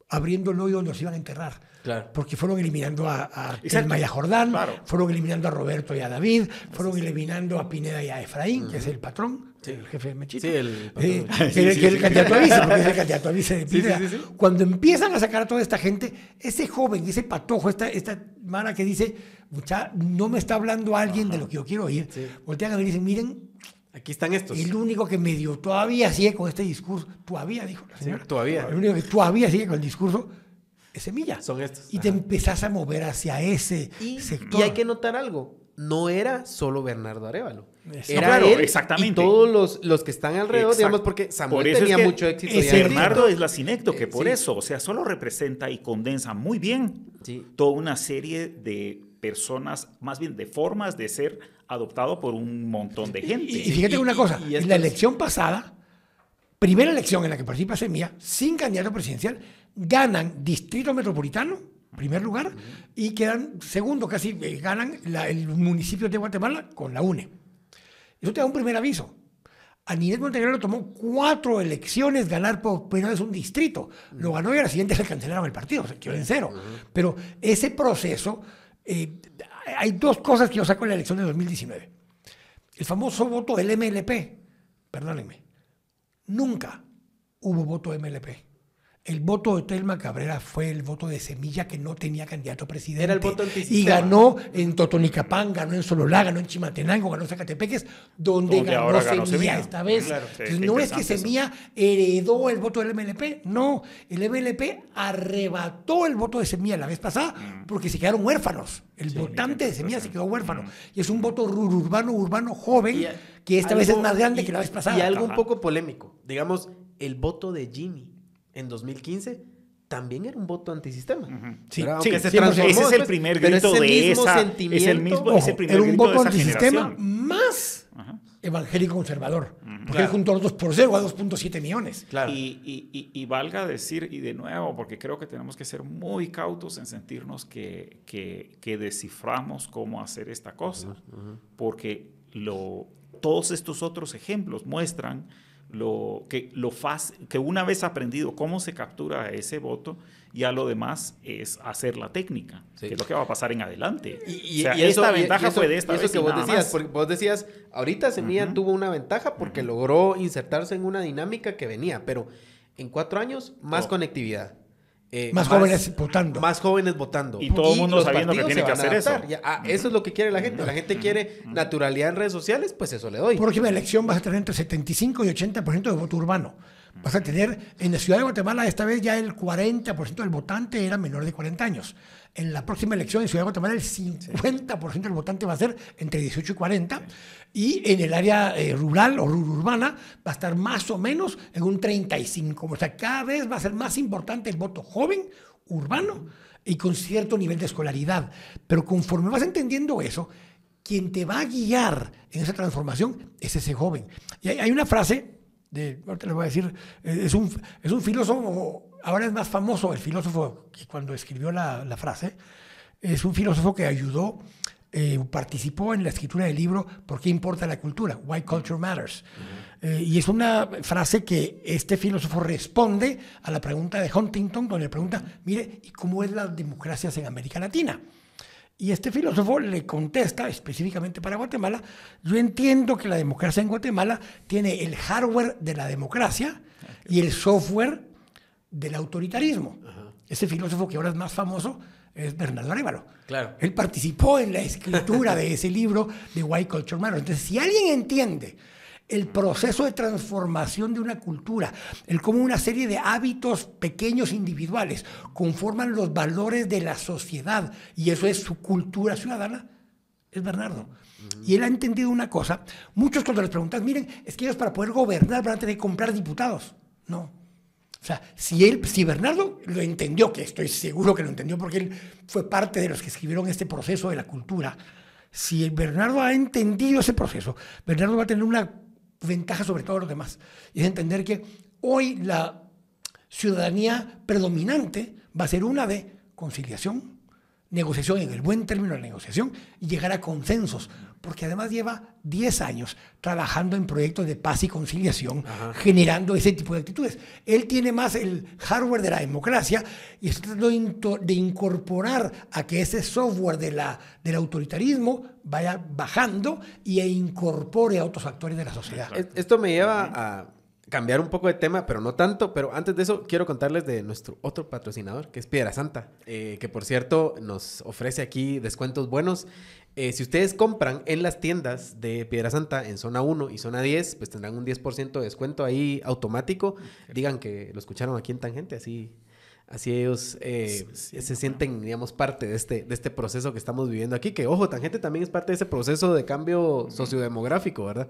abriendo el hoyo donde los iban a enterrar. Porque fueron eliminando a, a Telma y a Jordán, fueron eliminando a Roberto y a David, fueron eliminando a Pineda y a Efraín, que es el patrón, el jefe de Mechito. Sí, el eh, que, [laughs] es el candidato a vice, porque es el candidato a vice de Pineda. Cuando empiezan a sacar a toda esta gente, ese joven, ese patojo, esta, esta mara que dice, Mucha, no me está hablando alguien de lo que yo quiero oír, voltean a mí y dicen, miren, Aquí están estos. El único que me dio, todavía sigue con este discurso, todavía dijo la señora. Sí, todavía. El único que todavía sigue con el discurso semilla. Son estos. Y te empezás a mover hacia ese y, sector. Y hay que notar algo. No era solo Bernardo Arevalo. Era él exactamente. y todos los, que están alrededor, digamos, porque Samuel tenía mucho éxito. Y Bernardo es la cinecto, que eh, por eso, o sea, solo representa y condensa muy bien toda una serie de personas, más bien de formas de ser adoptado por un montón de gente. Y, fíjate una cosa, en la elección pasada, primera elección en la que participa Semilla, sin candidato presidencial, ganan distrito metropolitano, primer lugar, y quedan segundo, casi eh, ganan el municipio de Guatemala con la UNE. Eso te da un primer aviso. A nivel Montenegro tomó cuatro elecciones ganar por primera vez un distrito. Lo ganó y al siguiente le cancelaron el partido, se quedó en cero. Pero ese proceso, eh, hay dos cosas que yo saco en la elección de 2019. El famoso voto del MLP, perdónenme, nunca hubo voto MLP el voto de Telma Cabrera fue el voto de Semilla que no tenía candidato a presidente. Y ganó en Totonicapán, ganó en Sololá, ganó en Chimatenango, ganó en Zacatepeques, donde, ganó, Semilla esta vez. no es que Semilla heredó el voto del MLP, no. El MLP arrebató el voto de Semilla la vez pasada mm. porque se quedaron huérfanos. El votante de Semilla se quedó huérfano. Mm. Y es un voto urbano, urbano, joven, que esta vez es más grande que la vez pasada. Y algo un poco polémico. Digamos, el voto de Jimmy en 2015 también era un voto antisistema. Sí, ese es el primer grito de esa. Sentimiento, es el mismo, ojo, primer era un voto de esa antisistema más evangélico conservador. Uh -huh. Porque claro. él juntó los a 2.7 millones. Y, y, y, valga decir, y de nuevo, porque creo que tenemos que ser muy cautos en sentirnos que, que, que desciframos cómo hacer esta cosa. Porque lo, todos estos otros ejemplos muestran lo, que, lo faz que una vez aprendido cómo se captura ese voto, ya lo demás es hacer la técnica, que es lo que va a pasar en adelante. Y, esta ventaja fue de esta. que vos decías, porque vos decías, ahorita Semilla tuvo una ventaja porque logró insertarse en una dinámica que venía, pero en cuatro años, más oh. conectividad. Eh, más, jóvenes votando. Más jóvenes votando. Y todo el mundo sabiendo que tiene que hacer eso. Ah, eso es lo que quiere la gente. La gente quiere naturalidad en redes sociales, pues eso le doy. Próxima elección vas a tener entre 75 y 80% de voto urbano. Vas a tener, en la ciudad de Guatemala, esta vez ya el 40% del votante era menor de 40 años en la próxima elección en Ciudad de Guatemala el 50% del votante va a ser entre 18 y 40, y en el área eh, rural o urbana va a estar más o menos en un 35. O sea, cada vez va a ser más importante el voto joven, urbano y con cierto nivel de escolaridad. Pero conforme vas entendiendo eso, quien te va a guiar en esa transformación es ese joven. Y hay, una frase, de, ahorita les voy a decir, es un, es un filósofo ahora es más famoso el filósofo que cuando escribió la, frase, es un filósofo que ayudó, eh, participó en la escritura del libro ¿Por qué importa la cultura? Why Culture Matters. Eh, y es una frase que este filósofo responde a la pregunta de Huntington, donde le pregunta, mire, ¿y cómo es la democracia en América Latina? Y este filósofo le contesta, específicamente para Guatemala, yo entiendo que la democracia en Guatemala tiene el hardware de la democracia y el software del autoritarismo. Ese filósofo que ahora es más famoso es Bernardo Arévalo Claro. Él participó en la escritura de ese libro de White Culture Man Entonces, si alguien entiende el proceso de transformación de una cultura, el cómo una serie de hábitos pequeños individuales conforman los valores de la sociedad y eso es su cultura ciudadana, es Bernardo. Y él ha entendido una cosa, muchos cuando les preguntan, miren, es que ellos para poder gobernar van a tener que comprar diputados. No, o sea, si él, si Bernardo lo entendió, que estoy seguro que lo entendió porque él fue parte de los que escribieron este proceso de la cultura, si Bernardo ha entendido ese proceso, Bernardo va a tener una ventaja sobre todos los demás. Y es entender que hoy la ciudadanía predominante va a ser una de conciliación, negociación, en el buen término de la negociación, y llegar a consensos, porque además lleva 10 años trabajando en proyectos de paz y conciliación, generando ese tipo de actitudes. Él tiene más el hardware de la democracia y está tratando de incorporar a que ese software de la, del autoritarismo vaya bajando e incorpore a otros actores de la sociedad. Esto me lleva a cambiar un poco de tema, pero no tanto. Pero antes de eso, quiero contarles de nuestro otro patrocinador, que es Piedra Santa, eh, que por cierto nos ofrece aquí descuentos buenos. Eh, si ustedes compran en las tiendas de Piedra Santa en zona 1 y zona 10, pues tendrán un 10% de descuento ahí automático. Digan que lo escucharon aquí en Tangente, así Así ellos eh, se sienten, digamos, parte de este, de este proceso que estamos viviendo aquí, que ojo, gente también es parte de ese proceso de cambio sociodemográfico, ¿verdad?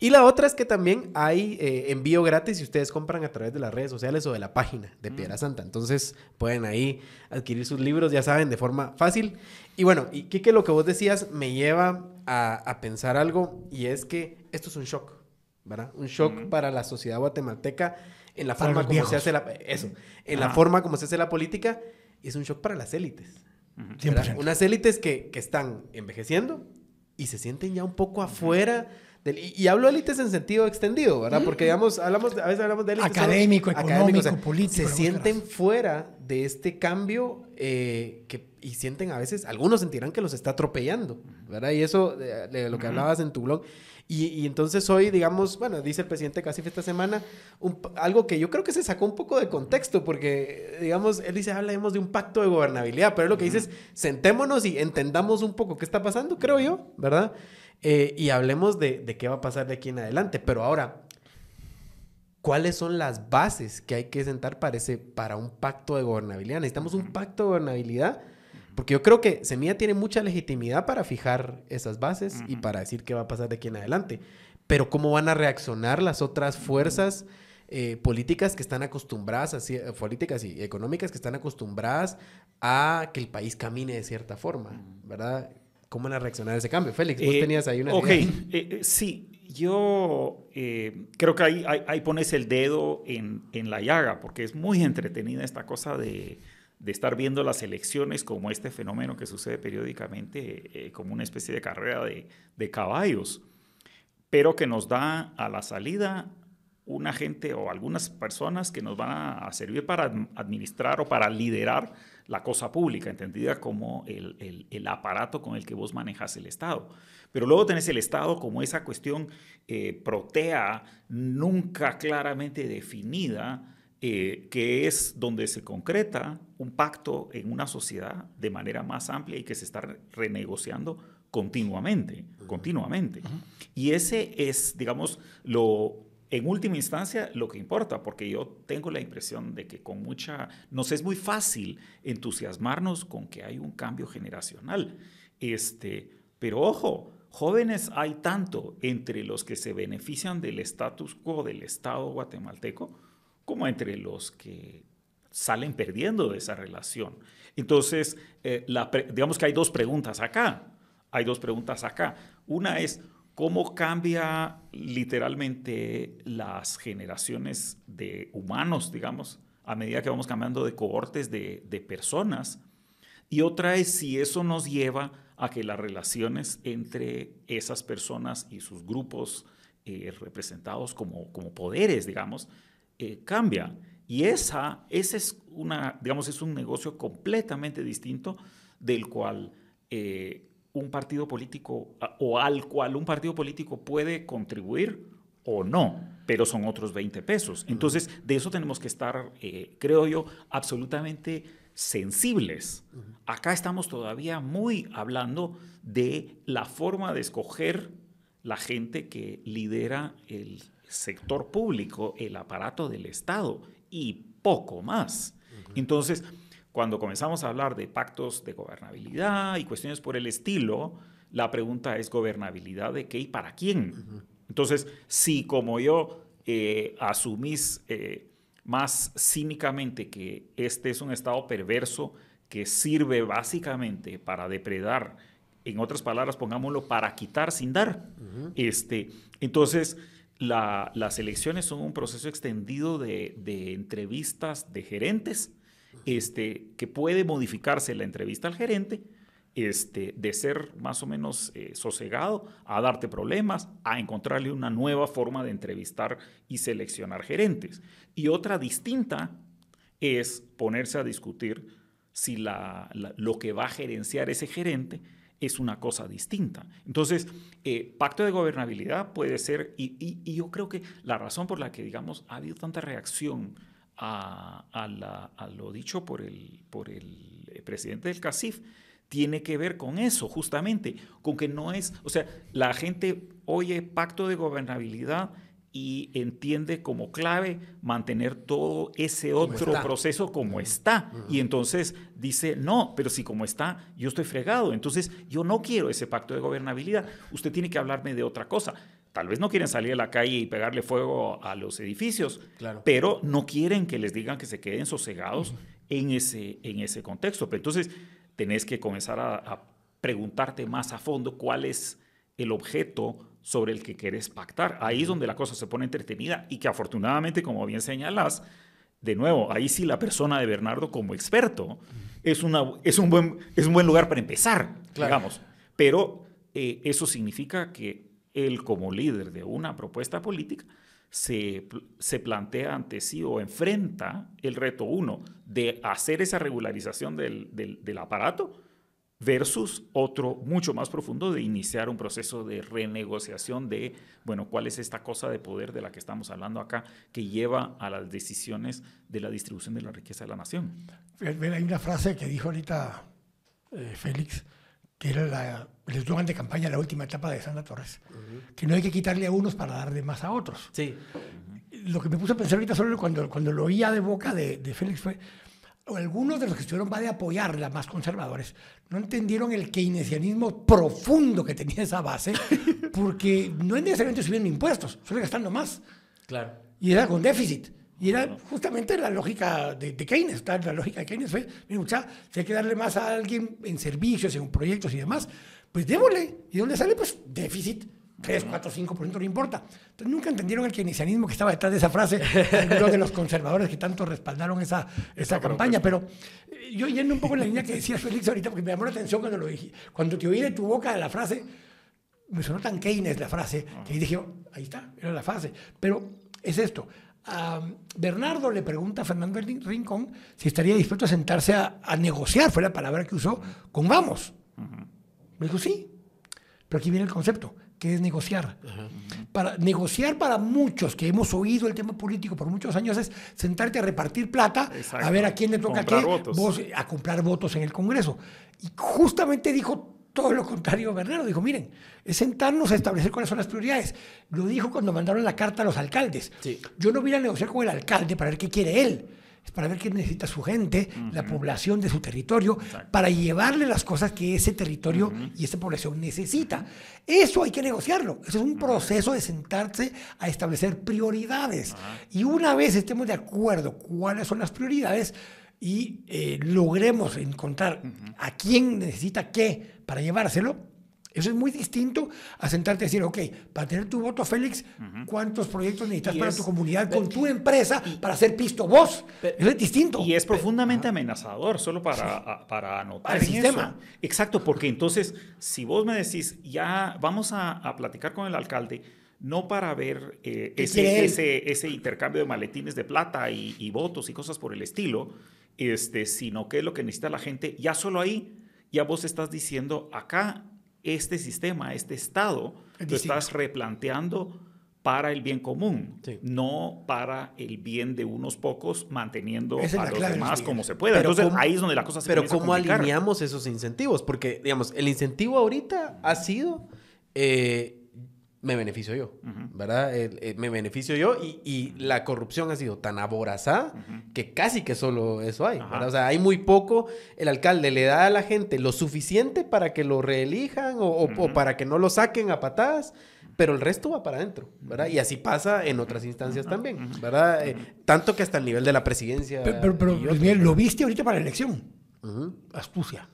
Y la otra es que también hay eh, envío gratis si ustedes compran a través de las redes sociales o de la página de Piedra Santa. Entonces pueden ahí adquirir sus libros, ya saben, de forma fácil. Y bueno, y Kike, lo que vos decías me lleva a, pensar algo y es que esto es un shock, ¿verdad? Un shock para la sociedad guatemalteca en la forma como se hace la, eso, en la forma como se hace la política, es un shock para las élites. Unas élites que, que, están envejeciendo y se sienten ya un poco afuera. Del, y, hablo de élites en sentido extendido, ¿verdad? Porque, digamos, hablamos, a veces hablamos de élites. Académico, económico, político. Se sienten fuera de este cambio eh, que, y sienten a veces, algunos sentirán que los está atropellando, ¿verdad? Y eso, eh, de, lo que hablabas en tu blog, y, entonces hoy, digamos, bueno, dice el presidente casi esta semana, algo que yo creo que se sacó un poco de contexto, porque, digamos, él dice, hablemos de un pacto de gobernabilidad, pero lo que dice es, sentémonos y entendamos un poco qué está pasando, creo yo, ¿verdad? Eh, y hablemos de, qué va a pasar de aquí en adelante. Pero ahora, cuáles son las bases que hay que sentar para, para un pacto de gobernabilidad. Necesitamos un pacto de gobernabilidad porque yo creo que Semilla tiene mucha legitimidad para fijar esas bases y para decir qué va a pasar de aquí en adelante. Pero cómo van a reaccionar las otras fuerzas eh, políticas que están acostumbradas, a, políticas y económicas que están acostumbradas a que el país camine de cierta forma, ¿verdad? ¿Cómo van a reaccionar a ese cambio? Félix, vos eh, tenías ahí una... Ok, eh, sí, yo creo que ahí, ahí, pones el dedo en, en la llaga, porque es muy entretenida esta cosa de de estar viendo las elecciones como este fenómeno que sucede periódicamente, eh, como una especie de carrera de, caballos, pero que nos da a la salida una gente o algunas personas que nos van a, servir para administrar o para liderar la cosa pública, entendida como el, aparato con el que vos manejas el Estado. Pero luego tenés el Estado como esa cuestión eh, protea, nunca claramente definida, eh, que es donde se concreta un pacto en una sociedad de manera más amplia y que se está renegociando continuamente, continuamente. Y ese es, digamos, lo en última instancia lo que importa, porque yo tengo la impresión de que con mucha nos es muy fácil entusiasmarnos con que hay un cambio generacional. Este, pero ojo, jóvenes hay tanto entre los que se benefician del status quo del Estado guatemalteco como entre los que salen perdiendo de esa relación. Entonces, eh, digamos que hay dos preguntas acá. Hay dos preguntas acá. Una es, ¿cómo cambia literalmente las generaciones de humanos, digamos, a medida que vamos cambiando de cohortes de, personas? Y otra es si eso nos lleva a que las relaciones entre esas personas y sus grupos eh, representados como, como poderes, digamos, eh, cambia. Y esa, ese es una, digamos, es un negocio completamente distinto del cual eh, un partido político o al cual un partido político puede contribuir o no, pero son otros 20 pesos. Entonces, de eso tenemos que estar, eh, creo yo, absolutamente sensibles. Acá estamos todavía muy hablando de la forma de escoger la gente que lidera el sector público, el aparato del Estado y poco más. Entonces, cuando comenzamos a hablar de pactos de gobernabilidad y cuestiones por el estilo, la pregunta es gobernabilidad de qué y para quién. Entonces, si como yo eh, asumís eh, más cínicamente que este es un Estado perverso que sirve básicamente para depredar, en otras palabras, pongámoslo, para quitar sin dar, este, entonces las elecciones son un proceso extendido de, entrevistas de gerentes, este, que puede modificarse la entrevista al gerente, este, de ser más o menos eh, sosegado, a darte problemas, a encontrarle una nueva forma de entrevistar y seleccionar gerentes. Y otra distinta es ponerse a discutir si lo que va a gerenciar ese gerente es una cosa distinta. Entonces, eh, pacto de gobernabilidad puede ser, y, yo creo que la razón por la que, digamos, ha habido tanta reacción a, lo dicho por el, por el eh, presidente del CACIF, tiene que ver con eso, justamente, con que no es, o sea, la gente oye pacto de gobernabilidad y entiende como clave mantener todo ese otro proceso como está. Y entonces dice, no, pero si como está, yo estoy fregado. Entonces yo no quiero ese pacto de gobernabilidad. Usted tiene que hablarme de otra cosa. Tal vez no quieren salir a la calle y pegarle fuego a los edificios, claro. pero no quieren que les digan que se queden sosegados en, ese, en ese contexto. Pero entonces tenés que comenzar a, a preguntarte más a fondo cuál es el objeto sobre el que quieres pactar. Ahí es donde la cosa se pone entretenida y que afortunadamente, como bien señalas, de nuevo, ahí sí la persona de Bernardo como experto es, una, es, un, buen, es un buen lugar para empezar, digamos. Pero eh, eso significa que él como líder de una propuesta política se, plantea ante sí o enfrenta el reto uno de hacer esa regularización del, del aparato versus otro mucho más profundo de iniciar un proceso de renegociación de, bueno, cuál es esta cosa de poder de la que estamos hablando acá que lleva a las decisiones de la distribución de la riqueza de la nación. Hay una frase que dijo ahorita eh, Félix, que era la, el eslogan de campaña la última etapa de Santa Torres, que no hay que quitarle a unos para darle más a otros. Sí. Lo que me puso a pensar ahorita solo cuando, cuando lo oía de boca de, de Félix fue, algunos de los que estuvieron va de apoyarla, más conservadores, no entendieron el keynesianismo profundo que tenía esa base, [laughs] porque no es necesariamente subiendo impuestos, solo gastando más. Claro. Y era con déficit. Y era justamente la lógica de, Keynes. La lógica de Keynes fue: mira, mucha, si hay que darle más a alguien en servicios, en proyectos y demás, pues démosle. ¿Y dónde sale? Pues déficit. 3, 4, 5%, no importa. nunca entendieron el keynesianismo que estaba detrás de esa frase, de los conservadores que tanto respaldaron esa, esa campaña. Pero eh, yo yendo un poco en la línea que decía Félix ahorita, porque me llamó la atención cuando lo dije, cuando te oí de tu boca la frase, me sonó tan Keynes la frase, que dije, oh, ahí está, era la frase. Pero es esto. Bernardo le pregunta a Fernando Rincón si estaría dispuesto a sentarse a, negociar, fue la palabra que usó, con vamos. Me dijo, sí. Pero aquí viene el concepto que es negociar. Para, negociar para muchos, que hemos oído el tema político por muchos años, es sentarte a repartir plata, a ver a quién le toca qué, a comprar votos en el Congreso. Y justamente dijo todo lo contrario Bernardo. Dijo, miren, es sentarnos a establecer cuáles son las prioridades. Lo dijo cuando mandaron la carta a los alcaldes. Yo no voy a negociar con el alcalde para ver qué quiere él es para ver qué necesita su gente, la población de su territorio, para llevarle las cosas que ese territorio y esa población necesita. Eso hay que negociarlo. Eso es un proceso de sentarse a establecer prioridades. Y una vez estemos de acuerdo cuáles son las prioridades, y eh, logremos encontrar a quién necesita qué para llevárselo, eso es muy distinto a sentarte y decir, ok, para tener tu voto, Félix, ¿cuántos proyectos necesitas para tu comunidad con tu empresa para hacer pisto vos? es distinto. Y es profundamente amenazador, solo para, para anotar. el sistema. Exacto, porque entonces, si vos me decís, ya vamos a, platicar con el alcalde, no para ver eh, ese, ese, intercambio de maletines de plata y, votos y cosas por el estilo, este, sino que es lo que necesita la gente, ya solo ahí, ya vos estás diciendo acá este sistema, este Estado, lo estás replanteando para el bien común, no para el bien de unos pocos, manteniendo a los demás como se pueda. Entonces, ahí es donde la cosa se Pero ¿cómo alineamos esos incentivos? Porque, digamos, el incentivo ahorita ha sido... Eh, me beneficio yo, ¿verdad? me beneficio yo y, la corrupción ha sido tan aborazada que casi que solo eso hay, ¿verdad? O sea, hay muy poco, el alcalde le da a la gente lo suficiente para que lo reelijan o, para que no lo saquen a patadas, pero el resto va para adentro, ¿verdad? Y así pasa en otras instancias también, ¿verdad? Eh, tanto que hasta el nivel de la presidencia. Pero, pero, lo viste ahorita para la elección, astucia.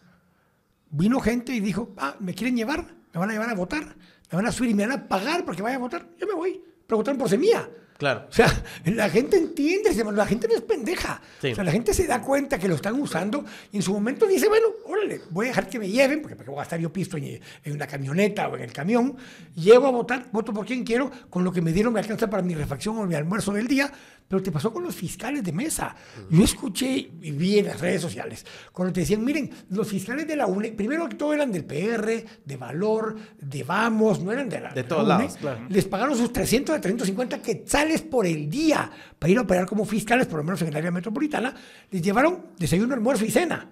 Vino gente y dijo, ah, ¿me quieren llevar? ¿Me van a llevar a votar? me van a subir y me van a pagar porque vaya a votar, yo me voy. pero votaron por semilla. Claro. O sea, la gente entiende, la gente no es pendeja. O sea, la gente se da cuenta que lo están usando y en su momento dice, bueno, órale, voy a dejar que me lleven, porque voy a estar yo pisto en, una camioneta o en el camión? llevo a votar, voto por quien quiero, con lo que me dieron me alcanza para mi refacción o mi almuerzo del día, pero te pasó con los fiscales de mesa. Yo escuché y vi en las redes sociales, cuando te decían, miren, los fiscales de la UNE, primero que todo eran del PR, de Valor, de Vamos, no eran de la De todos lados, Les pagaron sus 300 a 350 quetzales por el día para ir a operar como fiscales, por lo menos en el área metropolitana, les llevaron desayuno, almuerzo y cena.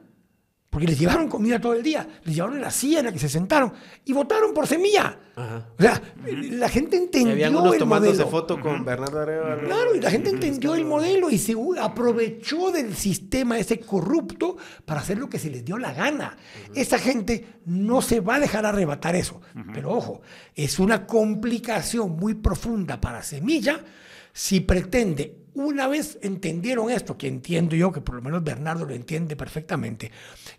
Porque les llevaron comida todo el día, les llevaron la silla en la que se sentaron y votaron por semilla. O sea, la gente entendió unos el modelo. foto con Bernardo Claro, y la gente entendió el modelo y se aprovechó del sistema ese corrupto para hacer lo que se les dio la gana. Esa gente no se va a dejar arrebatar eso. Pero ojo, es una complicación muy profunda para semilla si pretende, una vez entendieron esto, que entiendo yo, que por lo menos Bernardo lo entiende perfectamente,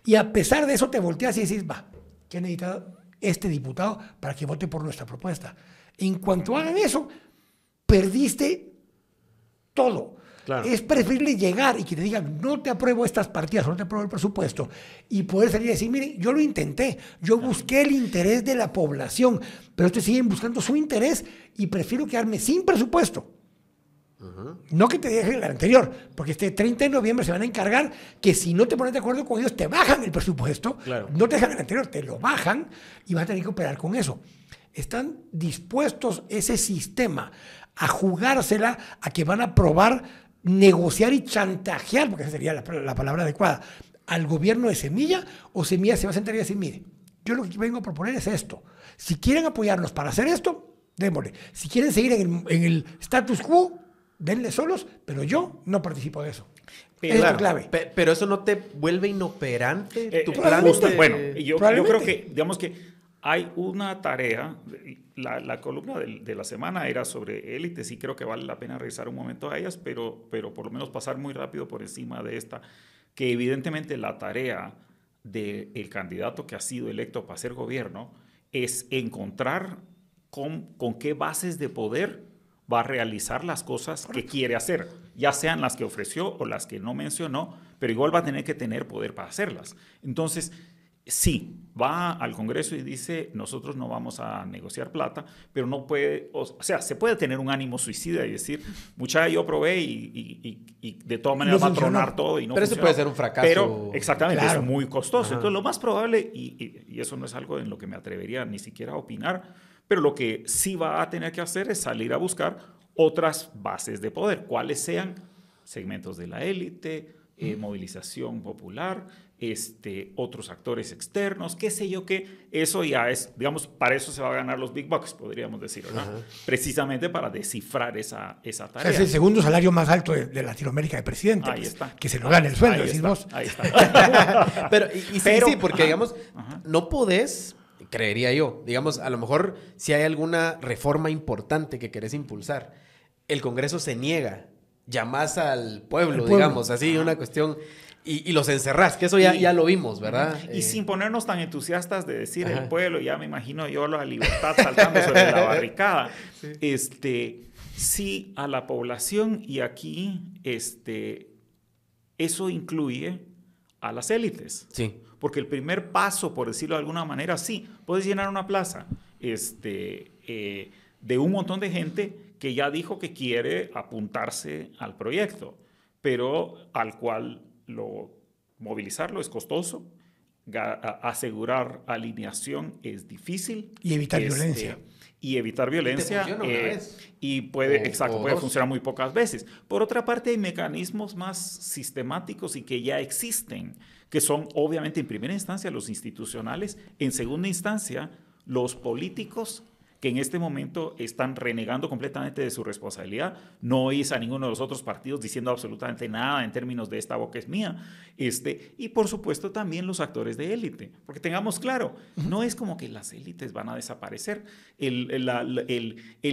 y a pesar de eso te volteas y dices, va, ¿qué necesitado este diputado para que vote por nuestra propuesta? En cuanto hagan eso, perdiste todo. Es preferible llegar y que te digan, no te apruebo estas partidas, no te apruebo el presupuesto, y poder salir y decir, miren, yo lo intenté, yo busqué el interés de la población, pero ustedes siguen buscando su interés y prefiero quedarme sin presupuesto no que te dejen el anterior, porque este 30 de noviembre se van a encargar que si no te pones de acuerdo con ellos, te bajan el presupuesto. No te dejan el anterior, te lo bajan y vas a tener que operar con eso. Están dispuestos ese sistema a jugársela, a que van a probar, negociar y chantajear, porque esa sería la, palabra adecuada, al gobierno de Semilla o Semilla se va a sentar y decir, mire, yo lo que vengo a proponer es esto. Si quieren apoyarnos para hacer esto, démosle. Si quieren seguir en el status quo, denle solos, pero yo no participo de eso. Pero, es claro, clave. pero eso no te vuelve inoperante eh, tu eh, plan. Bueno, yo, creo que, digamos que hay una tarea, la, columna de, la semana era sobre élites y creo que vale la pena revisar un momento a ellas, pero, pero por lo menos pasar muy rápido por encima de esta, que evidentemente la tarea del candidato que ha sido electo para ser gobierno es encontrar con, con qué bases de poder va a realizar las cosas que quiere hacer, ya sean las que ofreció o las que no mencionó, pero igual va a tener que tener poder para hacerlas. Entonces, sí, va al Congreso y dice, nosotros no vamos a negociar plata, pero no puede, o sea, se puede tener un ánimo suicida y decir, mucha yo probé y, de todas maneras va a tronar todo y no Pero eso puede ser un fracaso. exactamente, es muy costoso. Entonces, lo más probable, y, eso no es algo en lo que me atrevería ni siquiera a opinar, pero lo que sí va a tener que hacer es salir a buscar otras bases de poder, cuáles sean segmentos de la élite, eh, movilización popular, este, otros actores externos, qué sé yo qué. Eso ya es, digamos, para eso se va a ganar los big bucks, podríamos decir, Precisamente para descifrar esa, tarea. es el segundo salario más alto de, Latinoamérica de presidente. Ahí pues, está. Que se lo gane el sueldo, decís vos. Ahí está. [laughs] Pero, sí, sí, porque, digamos, no podés creería yo. Digamos, a lo mejor si hay alguna reforma importante que querés impulsar, el Congreso se niega, llamás al pueblo, digamos, así, una cuestión... Y, los encerrás, que eso ya, ya lo vimos, ¿verdad? Y eh, sin ponernos tan entusiastas de decir el pueblo, ya me imagino yo la libertad saltando sobre la [laughs] barricada. Este, sí, a la población y aquí, este, eso incluye a las élites. Sí porque el primer paso, por decirlo de alguna manera, sí, puedes llenar una plaza este, eh, de un montón de gente que ya dijo que quiere apuntarse al proyecto, pero al cual lo, movilizarlo es costoso, asegurar alineación es difícil. Y evitar este, violencia. Y evitar violencia. Eh, y, puede, funcionar muy pocas veces. Por otra parte, hay mecanismos más sistemáticos y que ya existen que son obviamente en primera instancia los institucionales, en segunda instancia los políticos que en este momento están renegando completamente de su responsabilidad. No oís a ninguno de los otros partidos diciendo absolutamente nada en términos de esta boca es mía. Este, y por supuesto también los actores de élite, porque tengamos claro, no es como que las élites van a desaparecer. El,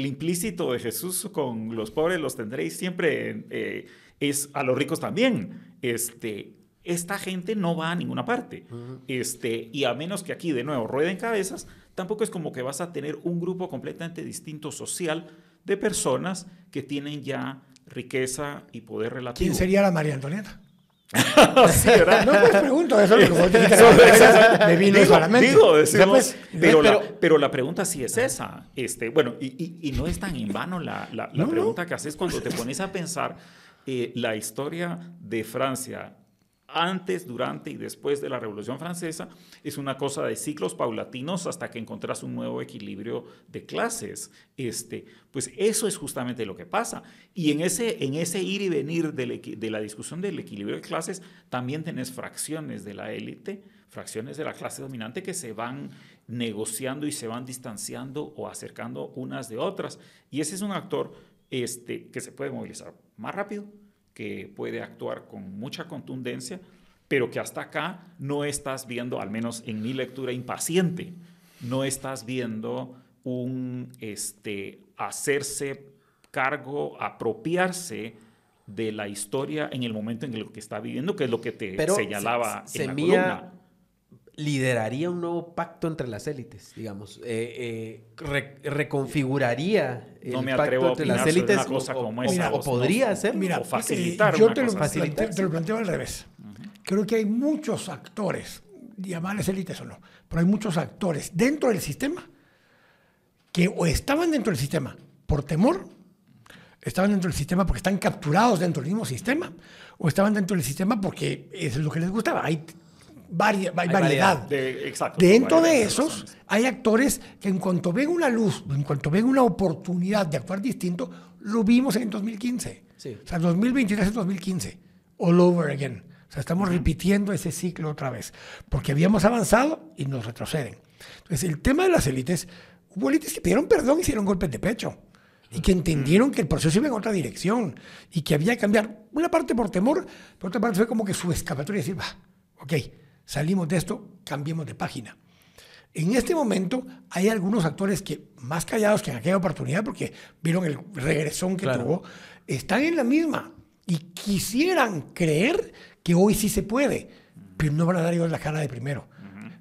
implícito de Jesús con los pobres los tendréis siempre eh, es a los ricos también. Este, esta gente no va a ninguna parte. este, y a menos que aquí, de nuevo, rueden cabezas, tampoco es como que vas a tener un grupo completamente distinto social de personas que tienen ya riqueza y poder relativo. ¿Quién sería la María Antonieta? [laughs] no, me pues, pregunto, eso pero, la, pregunta sí es esa. Este, bueno, y, no es tan en vano la, pregunta que haces cuando te pones a pensar eh, la historia de Francia antes, durante y después de la Revolución Francesa es una cosa de ciclos paulatinos hasta que encontrás un nuevo equilibrio de clases. Este, pues eso es justamente lo que pasa. Y en ese, ir y venir de, la discusión del equilibrio de clases, también tenés fracciones de la élite, fracciones de la clase dominante que se van negociando y se van distanciando o acercando unas de otras. Y ese es un actor este, que se puede movilizar más rápido que puede actuar con mucha contundencia, pero que hasta acá no estás viendo, al menos en mi lectura impaciente, no estás viendo un este, hacerse cargo, apropiarse de la historia en el momento en el que está viviendo, que es lo que te señalaba en la columna lideraría un nuevo pacto entre las élites, digamos, eh, eh, reconfiguraría el pacto entre las élites cosa como esa, o podría hacer mira, eh, facilitar yo te, lo planteo al revés. Creo que hay muchos actores, llamarles élites o no, pero hay muchos actores dentro del sistema que o estaban dentro del sistema por temor, estaban dentro del sistema porque están capturados dentro del mismo sistema, o estaban dentro del sistema porque es lo que les gustaba. Hay hay, variedad. exacto, Dentro de esos hay actores que en cuanto ven una luz, en cuanto ven una oportunidad de actuar distinto, lo vimos en 2015. O sea, 2023 es 2015. All over again. O sea, estamos repitiendo ese ciclo otra vez. Porque habíamos avanzado y nos retroceden. Entonces, el tema de las élites, hubo élites que pidieron perdón y hicieron golpes de pecho y que entendieron que el proceso iba en otra dirección y que había que cambiar, una parte por temor, pero otra parte fue como que su escapatoria y decir, va, ok, salimos de esto, cambiemos de página. En este momento hay algunos actores que, más callados que en aquella oportunidad, porque vieron el regresón que tuvo, están en la misma y quisieran creer que hoy sí se puede, pero no van a dar ellos la cara de primero.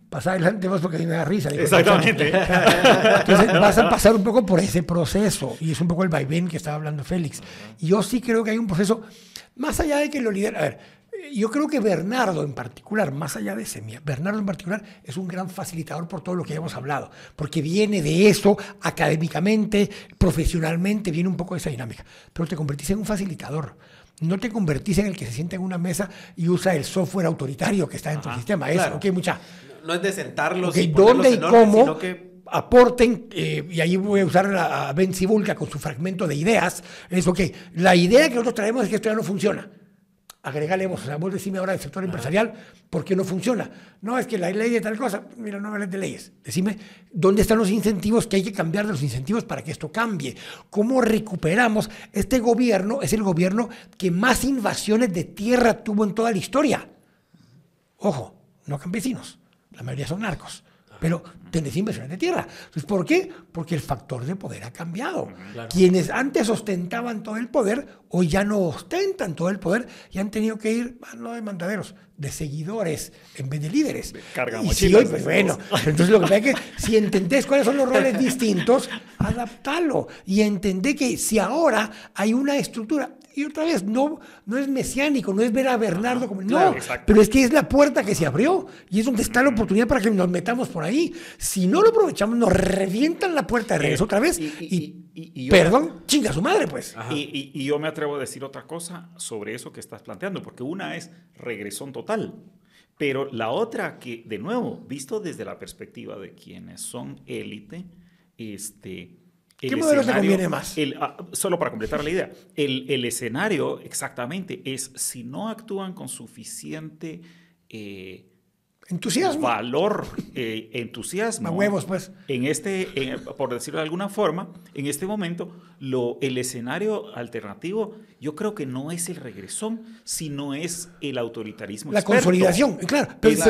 Pasar adelante vos porque a me da risa. Exactamente. [laughs] Entonces vas a pasar un poco por ese proceso y es un poco el vaivén que estaba hablando Félix. Y yo sí creo que hay un proceso, más allá de que lo lidera. A ver, eh, yo creo que Bernardo en particular, más allá de Semia, Bernardo en particular es un gran facilitador por todo lo que ya hemos hablado, porque viene de eso académicamente, profesionalmente, viene un poco de esa dinámica. Pero te convertís en un facilitador. No te convertís en el que se sienta en una mesa y usa el software autoritario que está dentro del sistema. eso que no, es de sentarlos. y ¿Dónde y cómo? Sino que aporten, eh, y ahí voy a usar a Ben Sibulka con su fragmento de ideas, es, ok, la idea que nosotros traemos es que esto ya no funciona sea, vos decime ahora del sector empresarial empresarial, qué no funciona. No, es que la ley de tal cosa, mira, no me hables de leyes. Decime, ¿dónde están los incentivos? que hay que cambiar de los incentivos para que esto cambie? ¿Cómo recuperamos? Este gobierno es el gobierno que más invasiones de tierra tuvo en toda la historia. Ojo, no campesinos, la mayoría son narcos pero tenés inversiones de tierra. ¿Por qué? Porque el factor de poder ha cambiado. Mm, Quienes antes ostentaban todo el poder, hoy ya no ostentan todo el poder y han tenido que ir, no de mandaderos, de seguidores en vez de líderes. Carga y si pues, bueno, entonces lo que pasa es que si entendés cuáles son los roles distintos, adaptalo y entendé que si ahora hay una estructura, y otra vez, no, no es mesiánico, no es ver a Bernardo como. no, pero es que es la puerta que se abrió y es donde está la oportunidad para que nos metamos por ahí. Si no lo aprovechamos, nos revientan la puerta de regreso otra vez. Y, perdón, chinga su madre, pues. Y, yo me atrevo a decir otra cosa sobre eso que estás planteando, porque una es regresión total. Pero la otra que, de nuevo, visto desde la perspectiva de quienes son élite, este, ¿Qué conviene más? Ah, solo para completar la idea, el, escenario exactamente es si no actúan con suficiente eh, Entusiasmo. Valor, eh, entusiasmo. A huevos, pues. En este, por decirlo de alguna forma, en este momento, lo, el escenario alternativo, yo creo que no es el regresón, sino es el autoritarismo. La consolidación, claro. Pero,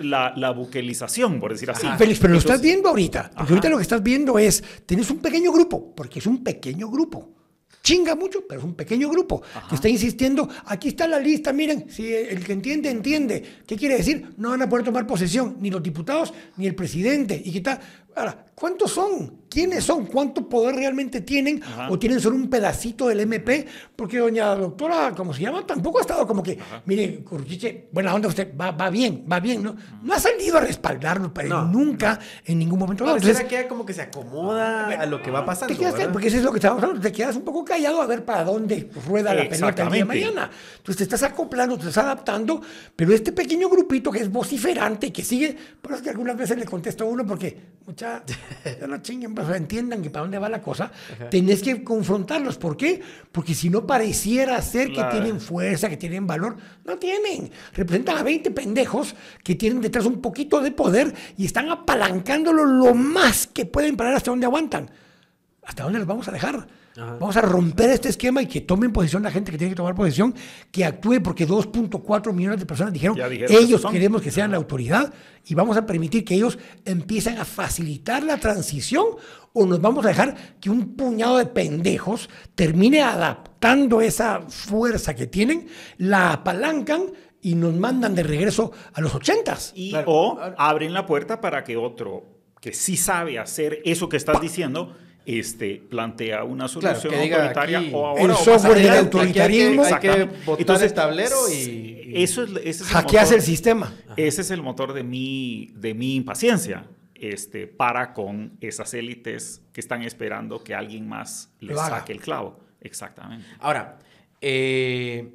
La, la, buquelización, por decir así. Félix, pero lo estás viendo ahorita. ahorita lo que estás viendo es, tienes un pequeño grupo, porque es un pequeño grupo Chinga mucho, pero es un pequeño grupo que está insistiendo. Aquí está la lista, miren, si el que entiende, entiende. ¿Qué quiere decir? No van a poder tomar posesión ni los diputados ni el presidente. Y está... Ahora, ¿cuántos son? ¿Quiénes son? ¿Cuánto poder realmente tienen? ¿O tienen solo un pedacito del MP? Porque doña doctora, como se llama, tampoco ha estado como que, mire, Curchiche, buena onda usted, va, va bien, va bien, ¿no? No ha salido a respaldarnos no, nunca, en ningún momento. Usted Entonces, queda como que se acomoda ah, a lo que va ah, pasando. Te porque eso es lo que estamos hablando, te quedas un poco callado a ver para dónde rueda la pelota el día de mañana. Entonces te estás acoplando, te estás adaptando, pero este pequeño grupito que es vociferante, y que sigue, por eso que algunas veces le contesto a uno porque muchas [laughs] no chinguen, pues, entiendan que para dónde va la cosa, tenés que confrontarlos. ¿Por qué? Porque si no pareciera ser que tienen fuerza, que tienen valor, no tienen. Representan a 20 pendejos que tienen detrás un poquito de poder y están apalancándolo lo más que pueden parar hasta donde aguantan. ¿Hasta dónde los vamos a dejar? Vamos a romper este esquema y que tomen posición la gente que tiene que tomar posición, que actúe porque 2.4 millones de personas dijeron, ellos queremos que sean la autoridad y vamos a permitir que ellos empiecen a facilitar la transición o nos vamos a dejar que un puñado de pendejos termine adaptando esa fuerza que tienen, la apalancan y nos mandan de regreso a los ochentas. Y, O abren la puerta para que otro que sí sabe hacer eso que estás diciendo este, plantea una solución o ahora el software del autoritarismo. tablero y, eso es, hackeas el, sistema. Ese es el motor de mi, de mi impaciencia este, para con esas élites que están esperando que alguien más les saque el clavo. Exactamente. Ahora, eh,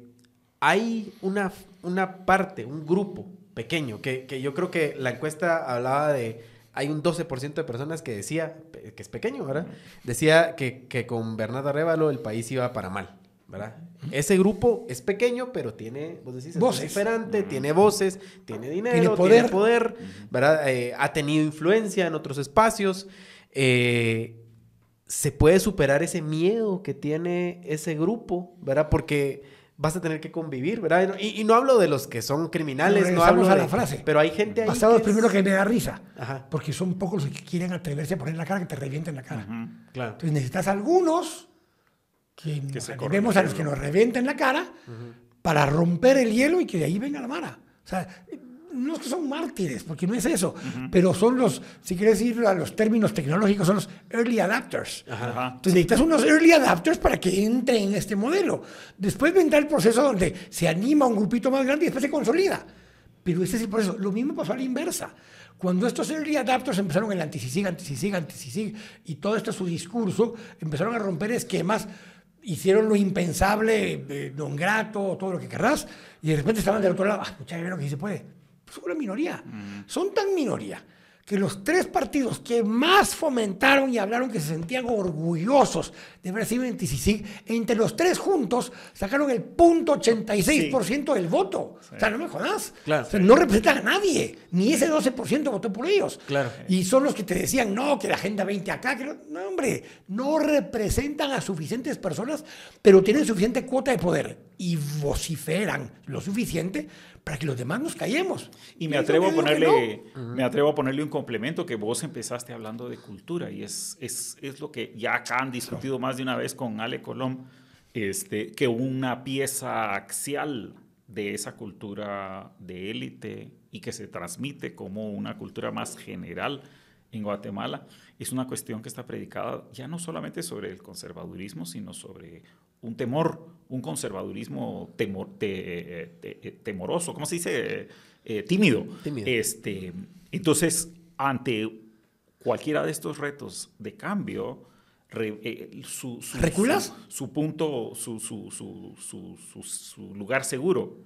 hay una, una parte, un grupo pequeño, que yo creo que la encuesta hablaba de hay un 12% de personas que decía, que es pequeño, ¿verdad? Decía que, con Bernardo Arrévalo el país iba para mal, ¿verdad? Ese grupo es pequeño, pero tiene, vos decís, es diferente, tiene voces, tiene dinero, tiene poder, ¿verdad? Eh, ha tenido influencia en otros espacios. Eh, se puede superar ese miedo que tiene ese grupo, ¿verdad? Porque vas a tener que convivir, ¿verdad? Y, no hablo de los que son criminales, no hablo a la frase. Pero hay gente ahí. Pasado es primero que me da risa, Ajá. porque son pocos los que quieren atreverse a poner la cara que te revienten la cara. claro. Entonces necesitas algunos que, que a los que nos revienten la cara para romper el hielo y que de ahí venga la mara. O sea, no son mártires, porque no es eso, pero son los, si quieres ir a los términos tecnológicos, son los early adapters. Entonces necesitas unos early adapters para que entren en este modelo. Después vendrá el proceso donde se anima un grupito más grande y después se consolida. Pero ese es el proceso. Lo mismo pasó a la inversa. Cuando estos early adapters empezaron el anti-CICIG, anti y todo esto su discurso, empezaron a romper esquemas, hicieron lo impensable, don grato, todo lo que querrás, y de repente estaban del otro lado, ah, muchachos, lo que se puede son una minoría. Mm. Son tan minoría que los tres partidos que más fomentaron y hablaron que se sentían orgullosos de Brasil sido en entre los tres juntos sacaron el punto 86% del voto. O sea, no me jodas. No representan a nadie, ni ese 12% votó por ellos. y son los que te decían, no, que la Agenda 20 acá, que no, no, hombre, no representan a suficientes personas, pero tienen suficiente cuota de poder y vociferan lo suficiente para que los demás nos callemos. Y me atrevo, a ponerle, me atrevo a ponerle un complemento que vos empezaste hablando de cultura y es, es, lo que ya acá han discutido más de una vez con Ale Colom, este, que una pieza axial de esa cultura de élite y que se transmite como una cultura más general en Guatemala es una cuestión que está predicada ya no solamente sobre el conservadurismo, sino sobre un temor un conservadurismo temoroso, ¿cómo se dice? Eh, tímido. Este, entonces, ante cualquiera de estos retos de cambio, eh, su su, su, su, su, punto, su, lugar seguro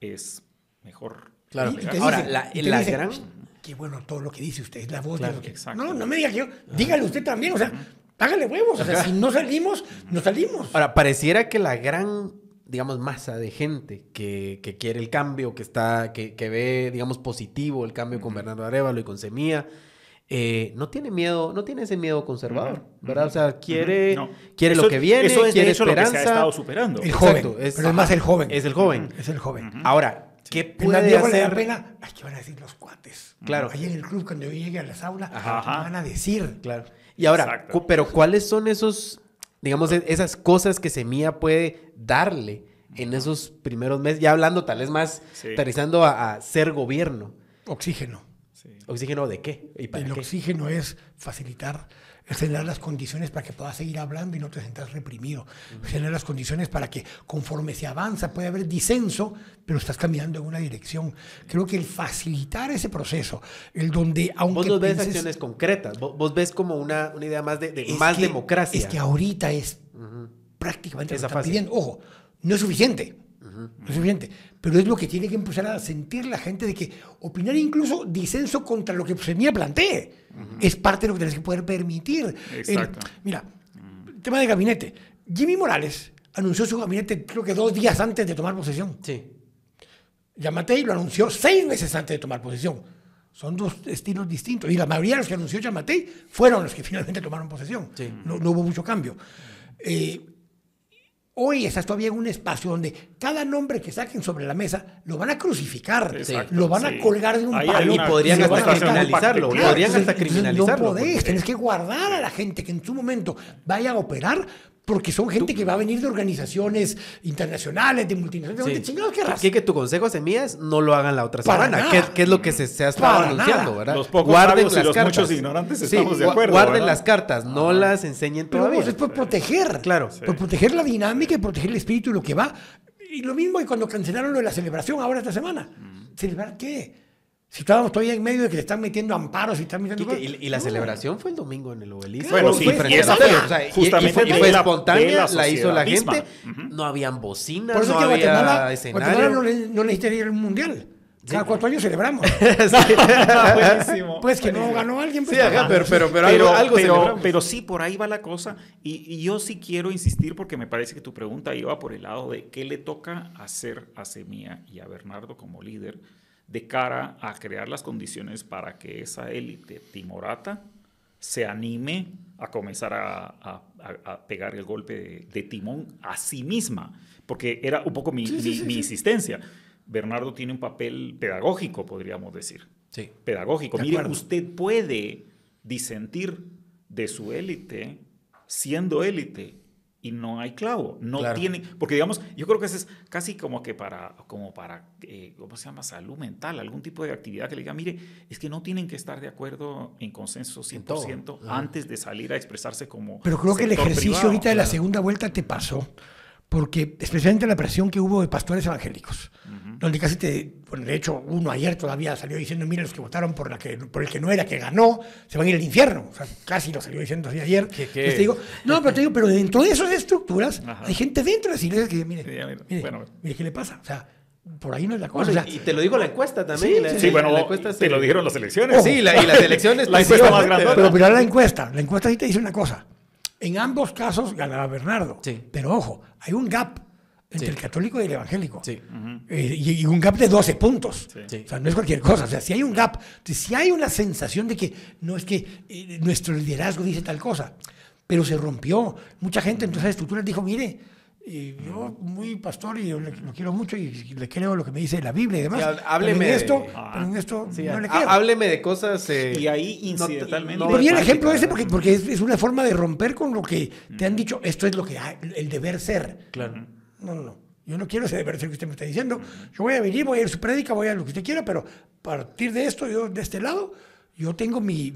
es mejor. Claro, ahora, la, la gran... Que bueno todo lo que dice usted, es la voz de No, no me diga que yo... Dígale usted también, o sea hágale huevos. O sea, si no salimos, no salimos. Ahora, pareciera que la gran digamos, masa de gente que, que, quiere el cambio, que está, que, ve, digamos, positivo el cambio con Bernardo Arevalo y con Semilla, eh, no tiene miedo, no tiene ese miedo conservador, ¿verdad? O sea, quiere, quiere lo que viene, quiere esperanza. Lo que se ha estado superando. El joven, pero es más el joven. Es el joven. Es el joven. Ahora, ¿Qué puede hacer? van a decir los cuates? Claro. Ahí en el club, cuando yo llegue a las aulas, ¿qué van a decir? Claro. Y ahora, pero ¿cuáles son esos, digamos, e, esas cosas que Semilla puede darle en esos primeros meses? Ya hablando tal vez más, pensando a, ser gobierno. Oxígeno. ¿Oxígeno de qué? el oxígeno es facilitar generar las condiciones para que puedas seguir hablando y no te sientas reprimido, generar las condiciones para que conforme se avanza puede haber disenso, pero estás cambiando en una dirección. Creo que el facilitar ese proceso, el donde aunque Vos no ves acciones concretas, vos, ves como una, una idea más de, más democracia. Es que ahorita es prácticamente pidiendo. Ojo, no es suficiente suficiente. Pero es lo que tiene que empezar a sentir la gente de que opinar incluso disenso contra lo que se pues, plantee es parte de lo que tienes que poder permitir. mira, tema de gabinete. Jimmy Morales anunció su gabinete creo que dos días antes de tomar posesión. Sí. Yamatei lo anunció seis meses antes de tomar posesión. Son dos estilos distintos. Y la mayoría de los que anunció Yamatei fueron los que [laughs] finalmente tomaron posesión. No, hubo mucho cambio. Eh, Hoy estás todavía en un espacio donde cada nombre que saquen sobre la mesa lo van a crucificar, lo van a colgar de un palo. Y podrían hasta criminalizarlo. podrían hasta criminalizarlo. No podés, tenés que guardar a la gente que en su momento vaya a operar porque son gente que va a venir de organizaciones internacionales, de multinacionales, sí. de que tu consejo, mías, no lo hagan la otra semana. ¿Qué, es lo que se, ha estado anunciando, Los pocos guarden las los cartas. muchos ignorantes estamos de acuerdo. Guarden las cartas, no las enseñen todavía. Pero, es por proteger. Claro. Por proteger la dinámica y proteger el espíritu y lo que va. Y lo mismo y cuando cancelaron lo de la celebración ahora esta semana. Mm. ¿Celebrar qué? Si estábamos todavía en medio de que le están metiendo amparos y están metiendo... y, la celebración fue el domingo en el obelisco. Bueno, sí, y fue, justamente espontánea, la, hizo la gente. No habían bocinas, Por eso no había Guatemala, no, le, no ir al mundial. Cada cuatro años celebramos. [laughs] [laughs] Pues que no ganó alguien. Pues pero, pero, pero, algo, pero, sí, por ahí va la cosa. Y, yo sí quiero insistir porque me parece que tu pregunta iba por el lado de qué le toca hacer a Semía y a Bernardo como líder de cara a crear las condiciones para que esa élite timorata se anime a comenzar a, pegar el golpe de, timón a sí misma, porque era un poco mi, insistencia. Bernardo tiene un papel pedagógico, podríamos decir. Sí. Pedagógico. Mire, usted puede disentir de su élite siendo élite no hay clavo. No tienen, porque digamos, yo creo que eso es casi como que para, como para, eh, ¿cómo se llama? Salud mental, algún tipo de actividad que le diga, mire, es que no tienen que estar de acuerdo en consenso 100% antes de salir a expresarse como. Pero creo que el ejercicio ahorita de la segunda vuelta te pasó, porque especialmente la presión que hubo de pastores evangélicos donde casi te, bueno, de hecho uno ayer todavía salió diciendo, mire los que votaron por, la que, por el que no era, que ganó, se van a ir al infierno. O sea, casi lo salió diciendo así ayer. ¿Qué, Te digo, no, pero te digo, pero dentro de esas estructuras hay gente dentro de las iglesias que, mire, mire, mire, mire, ¿qué le pasa? O sea, por ahí no es la cosa. y te lo digo la encuesta también. Sí, bueno, te lo dijeron las elecciones. Sí, y las elecciones. [laughs] la encuesta más grande. Pero mira la encuesta. La encuesta sí te dice una cosa. En ambos casos ganaba Bernardo. Sí. Pero ojo, hay un gap entre el católico y el evangélico. Eh, y, un gap de 12 puntos. O sea, no es cualquier cosa. O sea, si hay un gap, si hay una sensación de que no es que eh, nuestro liderazgo dice tal cosa, pero se rompió. Mucha gente en la estructuras dijo, mire, eh, yo muy pastor y yo lo quiero mucho y le creo lo que me dice la Biblia y demás. hábleme pero en esto, esto no le creo. Hábleme de cosas y ahí incidentalmente. No, el ejemplo ese porque, porque es, una forma de romper con lo que te han dicho, esto es lo que el deber ser. Claro. No, no, no. Yo no quiero ser lo que usted me está diciendo. Yo voy a venir, voy a ir su prédica, voy a lo que usted quiera, pero a partir de esto, de este lado, yo tengo mi,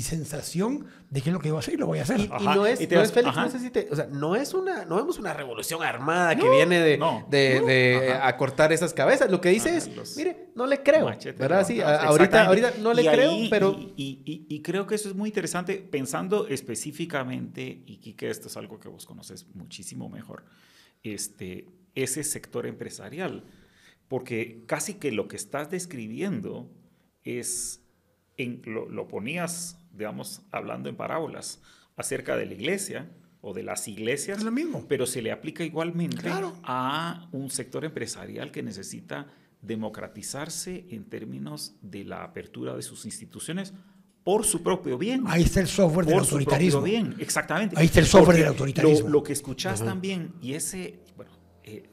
sensación de qué es lo que voy a hacer y lo voy a hacer. Y, no es, no es Félix, no sé o sea, no es una, no vemos una revolución armada que viene de, acortar de, esas cabezas. Lo que dice es, mire, no le creo, machete, ¿verdad? sí, ahorita, no le creo, pero... Y, creo que eso es muy interesante pensando específicamente, y que esto es algo que vos conoces muchísimo mejor este, ese sector empresarial, porque casi que lo que estás describiendo es, lo, ponías, digamos, hablando en parábolas acerca de la iglesia o de las iglesias, lo mismo. pero se le aplica igualmente a un sector empresarial que necesita democratizarse en términos de la apertura de sus instituciones por su propio bien. Ahí está el software del autoritarismo. Su bien, exactamente. Ahí está el software del autoritarismo. Lo, que escuchás también, y ese, bueno, eh,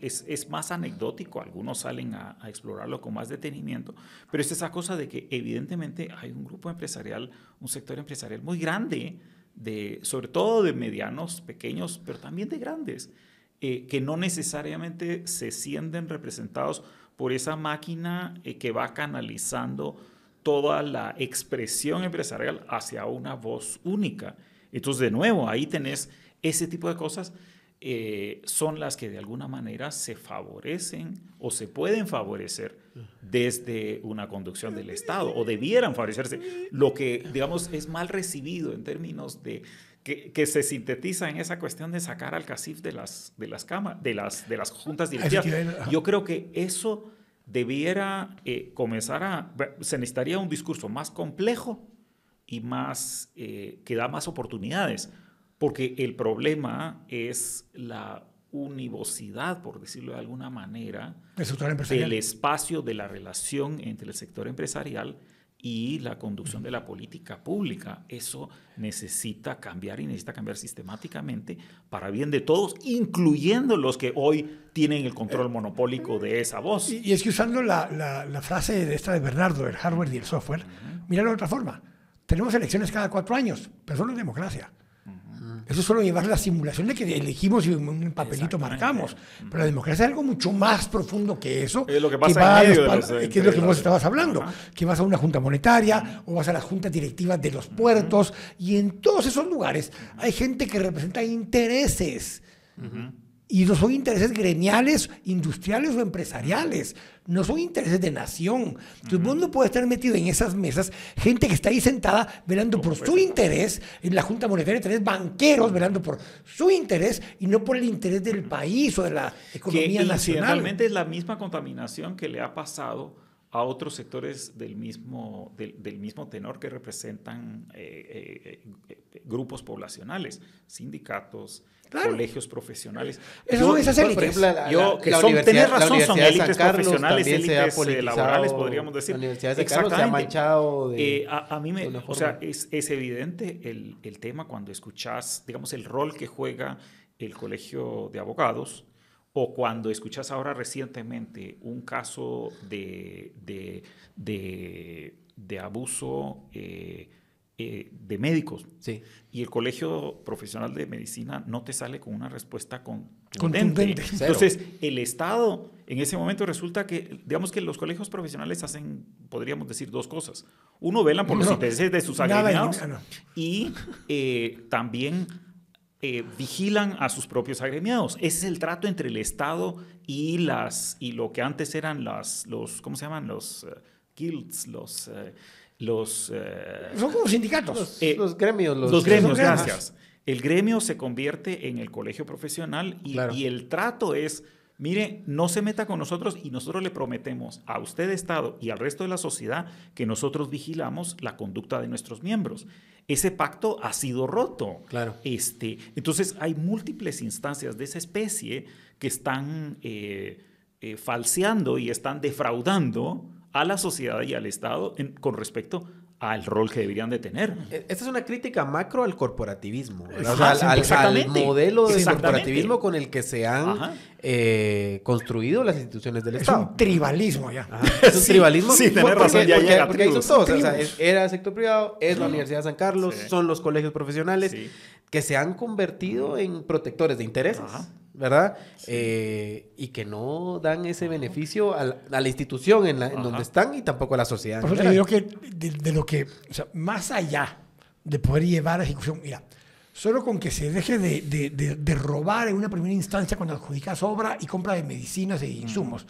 es, es, más anecdótico, algunos salen a, explorarlo con más detenimiento, pero es esa cosa de que evidentemente hay un grupo empresarial, un sector empresarial muy grande, de, sobre todo de medianos, pequeños, pero también de grandes, eh, que no necesariamente se sienten representados por esa máquina eh, que va canalizando toda la expresión empresarial hacia una voz única. Entonces, de nuevo, ahí tenés ese tipo de cosas. Eh, son las que de alguna manera se favorecen o se pueden favorecer desde una conducción del Estado o debieran favorecerse. Lo que, digamos, es mal recibido en términos de que, se sintetiza en esa cuestión de sacar al CACIF de las, de las, de las, de las juntas directivas. Yo creo que eso debiera eh, comenzar a, se necesitaría un discurso más complejo y más, eh, que da más oportunidades, porque el problema es la univocidad, por decirlo de alguna manera, del espacio de la relación entre el sector empresarial y la conducción de la política pública. Eso necesita cambiar y necesita cambiar sistemáticamente para bien de todos, incluyendo los que hoy tienen el control monopólico de esa voz. Y, es que usando la, frase de esta de Bernardo, el hardware y el software, mira de otra forma. Tenemos elecciones cada cuatro años, pero solo es democracia. Eso es solo llevar la simulación de que elegimos y un papelito marcamos. Pero la democracia es algo mucho más profundo que eso. Es lo que pasa en medio que es lo que vos estabas hablando. Que vas a una junta monetaria o vas a la junta directiva de los puertos. Y en todos esos lugares hay gente que representa intereses. Y no son intereses gremiales, industriales o empresariales. No son intereses de nación. Entonces, mundo puede no estar metido en esas mesas gente que está ahí sentada velando por su interés, en la Junta Monetaria, tenés banqueros velando por su interés y no por el interés del país o de la economía que, nacional. Realmente es la misma contaminación que le ha pasado a otros sectores del mismo, del, mismo tenor que representan eh, eh, eh, grupos poblacionales, sindicatos, colegios profesionales. Eso es Por ejemplo, que son, tenés razón, son élites profesionales, élites laborales, podríamos decir. La Universidad de Exactamente. Carlos se ha manchado de, a, mí me, o sea, es, evidente el, el, tema cuando escuchás, digamos, el rol que juega el colegio de abogados o cuando escuchas ahora recientemente un caso de, abuso eh, eh, de médicos y el colegio profesional de medicina no te sale con una respuesta contundente. Entonces, el Estado en ese momento resulta que, digamos que los colegios profesionales hacen, podríamos decir, dos cosas. Uno, velan por los intereses de sus agentes y eh, también eh, vigilan a sus propios agremiados. Ese es el trato entre el Estado y, las, y lo que antes eran las, los, ¿cómo se llaman? Los eh, guilds, los... Eh, los son como sindicatos los, los gremios los, gremios gracias el gremio se convierte en el colegio profesional y, y el trato es mire, no se meta con nosotros y nosotros le prometemos a usted, Estado, y al resto de la sociedad que nosotros vigilamos la conducta de nuestros miembros ese pacto ha sido roto. Claro. Este, entonces hay múltiples instancias de esa especie que están eh, eh, falseando y están defraudando a la sociedad y al Estado con respecto al rol que deberían de tener. E, esta es una crítica macro al corporativismo, al, modelo de corporativismo con el que se han eh, construido las instituciones del Estado. Es un tribalismo ya. Es un tribalismo. Sí, razón, era el sector privado, es la Universidad de San Carlos, son los colegios profesionales que se han convertido en protectores de intereses. ¿verdad? Eh, y que no dan ese beneficio a la, institución en, la, donde están y tampoco a la sociedad. que de, lo que, más allá de poder llevar a ejecución, mira, solo con que se deje de, robar en una primera instancia cuando adjudicas obra y compra de medicinas e insumos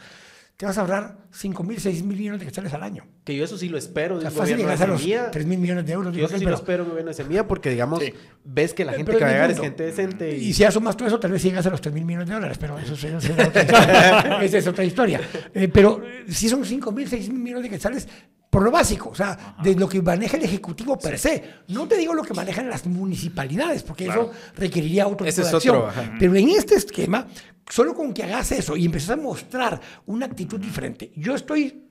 te vas a ahorrar 5.000, 6.000 millones de quetzales al año. Que yo eso sí lo espero. Es fácil llegar a los 3 mil millones de euros. Yo eso sí lo espero, gobierno ese mía, porque digamos, ves que la gente que va es gente decente. Y... si asumas tú eso, tal vez llegas a los 3.000 millones de dólares, pero eso, es otra historia. Esa es otra historia. Eh, pero eh, si son 5.000, 6.000 millones de quetzales, por lo básico, o sea, de lo que maneja el Ejecutivo per se. No te digo lo que manejan las municipalidades, porque eso requeriría otro Pero en este esquema, solo con que hagas eso y empieces a mostrar una actitud diferente, yo estoy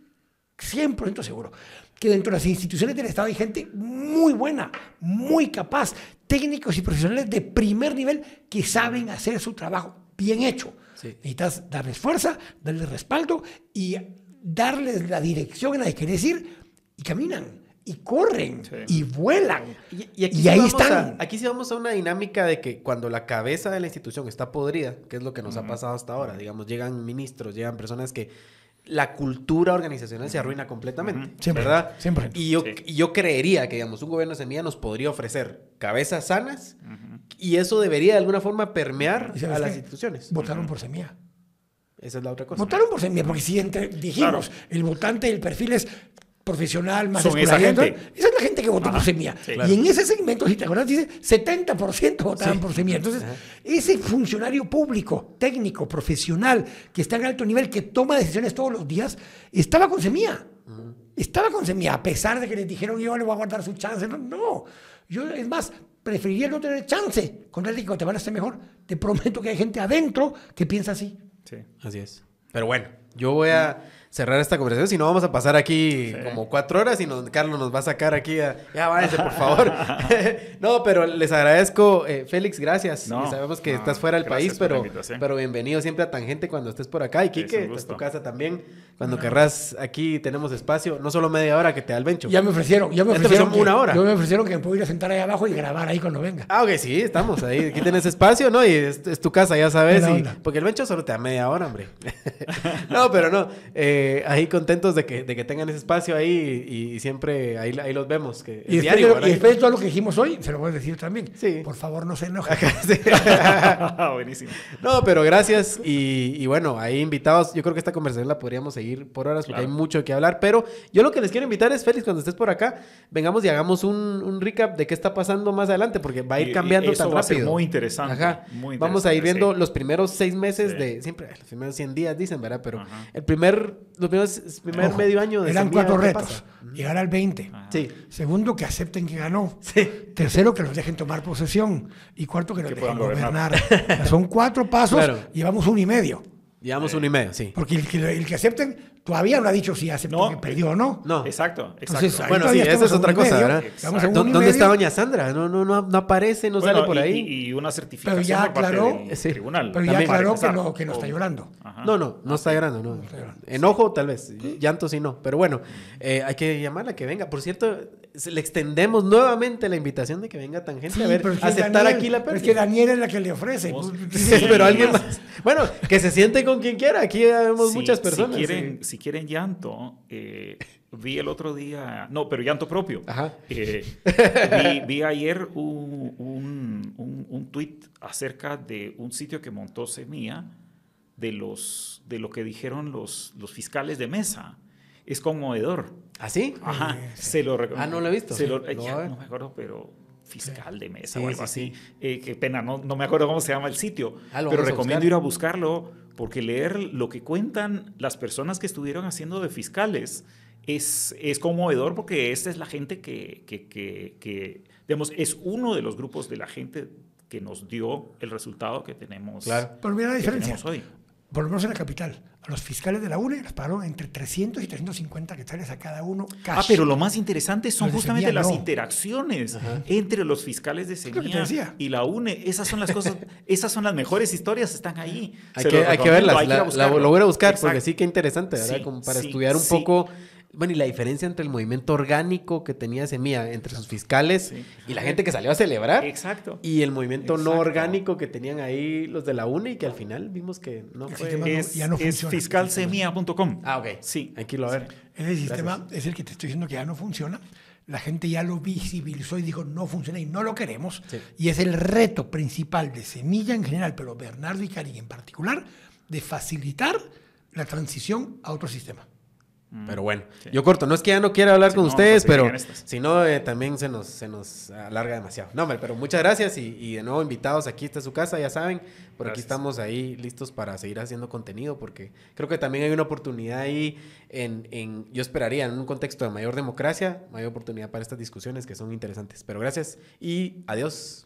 100% seguro que dentro de las instituciones del Estado hay gente muy buena, muy capaz, técnicos y profesionales de primer nivel que saben hacer su trabajo bien hecho. Necesitas darles fuerza, darles respaldo y darles la dirección en la que querés ir y caminan y corren y vuelan. Y, aquí ahí están. aquí sí vamos a una dinámica de que cuando la cabeza de la institución está podrida, que es lo que nos ha pasado hasta ahora, digamos, llegan ministros, llegan personas que la cultura organizacional se arruina completamente, ¿verdad? Siempre. Y yo, yo creería que, digamos, un gobierno semilla nos podría ofrecer cabezas sanas y eso debería de alguna forma permear a las instituciones. Votaron por semilla. Esa es la otra cosa. Votaron por Semilla, porque si dijimos, el votante, el perfil es profesional, más Son esa es la gente que votó por Semilla. Y en ese segmento, si te acuerdas, dice 70% votaron por Semilla. Entonces, ese funcionario público, técnico, profesional, que está en alto nivel, que toma decisiones todos los días, estaba con Semilla. Estaba con Semilla, a pesar de que les dijeron yo le voy a guardar su chance. No, yo es más, preferiría no tener chance con el que te van a hacer mejor. Te prometo que hay gente adentro que piensa así. Sí. Así es. Pero bueno, yo voy a mm cerrar esta conversación, si no vamos a pasar aquí como cuatro horas y Carlos nos va a sacar aquí a, ya váyanse, por favor. [laughs] [laughs] no, pero les agradezco, eh, Félix, gracias. sabemos que estás fuera del país, pero, pero bienvenido siempre a tan gente cuando estés por acá. Y Quique, es pues, tu casa también. Cuando querrás, aquí tenemos espacio, no solo media hora que te da el bencho. Ya me ofrecieron, ya me ofrecieron. una hora. Yo me ofrecieron que me puedo sentar ahí abajo y grabar ahí cuando venga. Ah, ok, sí, estamos ahí. Aquí tienes espacio, ¿no? Y es, tu casa, ya sabes. porque el bencho solo te da media hora, hombre. [laughs] no, pero no. Eh, eh, ahí contentos de que, tengan ese espacio ahí y, siempre ahí, los vemos. Que y, diario, y después de todo lo que dijimos hoy, se lo voy a decir también. Por favor, no se enojen. [laughs] Buenísimo. No, pero gracias. Y, bueno, ahí invitados. Yo creo que esta conversación la podríamos seguir por horas porque hay mucho que hablar. Pero yo lo que les quiero invitar es, Félix, cuando estés por acá, vengamos y hagamos un, recap de qué está pasando más adelante porque va a ir cambiando eso tan rápido. A muy interesante. Ajá. Vamos a ir viendo los primeros seis meses de. Siempre, los primeros 100 días dicen, ¿verdad? Pero el primer los primeros, medio año de Eran cuatro retos. Llegar al 20. Sí. Segundo, que acepten que ganó. Sí. Tercero, que los dejen tomar posesión. Y cuarto, que nos dejen gobernar. son cuatro pasos, y llevamos un y medio. Llevamos un y medio, sí. Porque el que acepten todavía no ha dicho si aceptó que perdió o no. No, exacto. exacto. bueno, sí, esa es otra cosa, ¿verdad? ¿Dónde está doña Sandra? No, no, no, aparece, no sale por ahí. Y, una certificación pero ya aclaró, tribunal. Pero ya aclaró que no, que no está oh. llorando. No, no, no está llorando. No. Enojo, tal vez. Llanto, sí, no. Pero bueno, eh, hay que llamarla que venga. Por cierto, le extendemos nuevamente la invitación de que venga tan gente a ver, aceptar aquí la pérdida. Es que Daniel es la que le ofrece. sí, [laughs] pero alguien más. Bueno, que se siente con quien quiera. Aquí vemos muchas personas. Si quieren, si quieren llanto, eh, vi el otro día, no, pero llanto propio. Ajá. Eh, [laughs] vi, ayer un, un, un, tweet acerca de un sitio que montó Semilla de, los, de lo que dijeron los, los fiscales de mesa. Es conmovedor. ¿Ah, sí? Ajá. Se lo recomiendo. Ah, no lo he visto. Se lo, eh, no me acuerdo, pero fiscal de mesa o algo así. Eh, qué pena, no, me acuerdo cómo se llama el sitio, ah, pero recomiendo ir a buscarlo porque leer lo que cuentan las personas que estuvieron haciendo de fiscales es, es conmovedor porque esta es la gente que, que, digamos, es uno de los grupos de la gente que nos dio el resultado que tenemos, claro. pero mira la diferencia. hoy por lo menos en la capital. A los fiscales de la UNE les pagaron entre 300 y 350 hectáreas a cada uno. Ah, pero lo más interesante son justamente las interacciones entre los fiscales de seguridad y la UNE. Esas son las cosas, [laughs] esas son las mejores historias, están ahí. Hay, que, hay verlas, lo voy a buscar porque sí que interesante, ¿verdad? Como para estudiar un poco bueno, y la diferencia entre el movimiento orgánico que tenía Semilla entre sus fiscales y la gente que salió a celebrar. Exacto. Y el movimiento no orgánico que tenían ahí los de la UNE y que al final vimos que no el fue. es, Ah, ok. Sí. Aquí lo ver. Ese sistema es el que te estoy diciendo que ya no funciona. La gente ya lo visibilizó y dijo no funciona y no lo queremos. Y es el reto principal de Semilla en general, pero Bernardo y Karin en particular, de facilitar la transición a otro sistema. Mm. Pero bueno, yo corto. No es que ya no quiera hablar con ustedes, pero si no, eh, también se nos, se nos alarga demasiado. No, pero muchas gracias y, de nuevo invitados. Aquí está su casa, ya saben. Por aquí estamos ahí listos para seguir haciendo contenido porque creo que también hay una oportunidad ahí en, yo esperaría, en un contexto de mayor democracia, mayor oportunidad para estas discusiones que son interesantes. Pero gracias y adiós.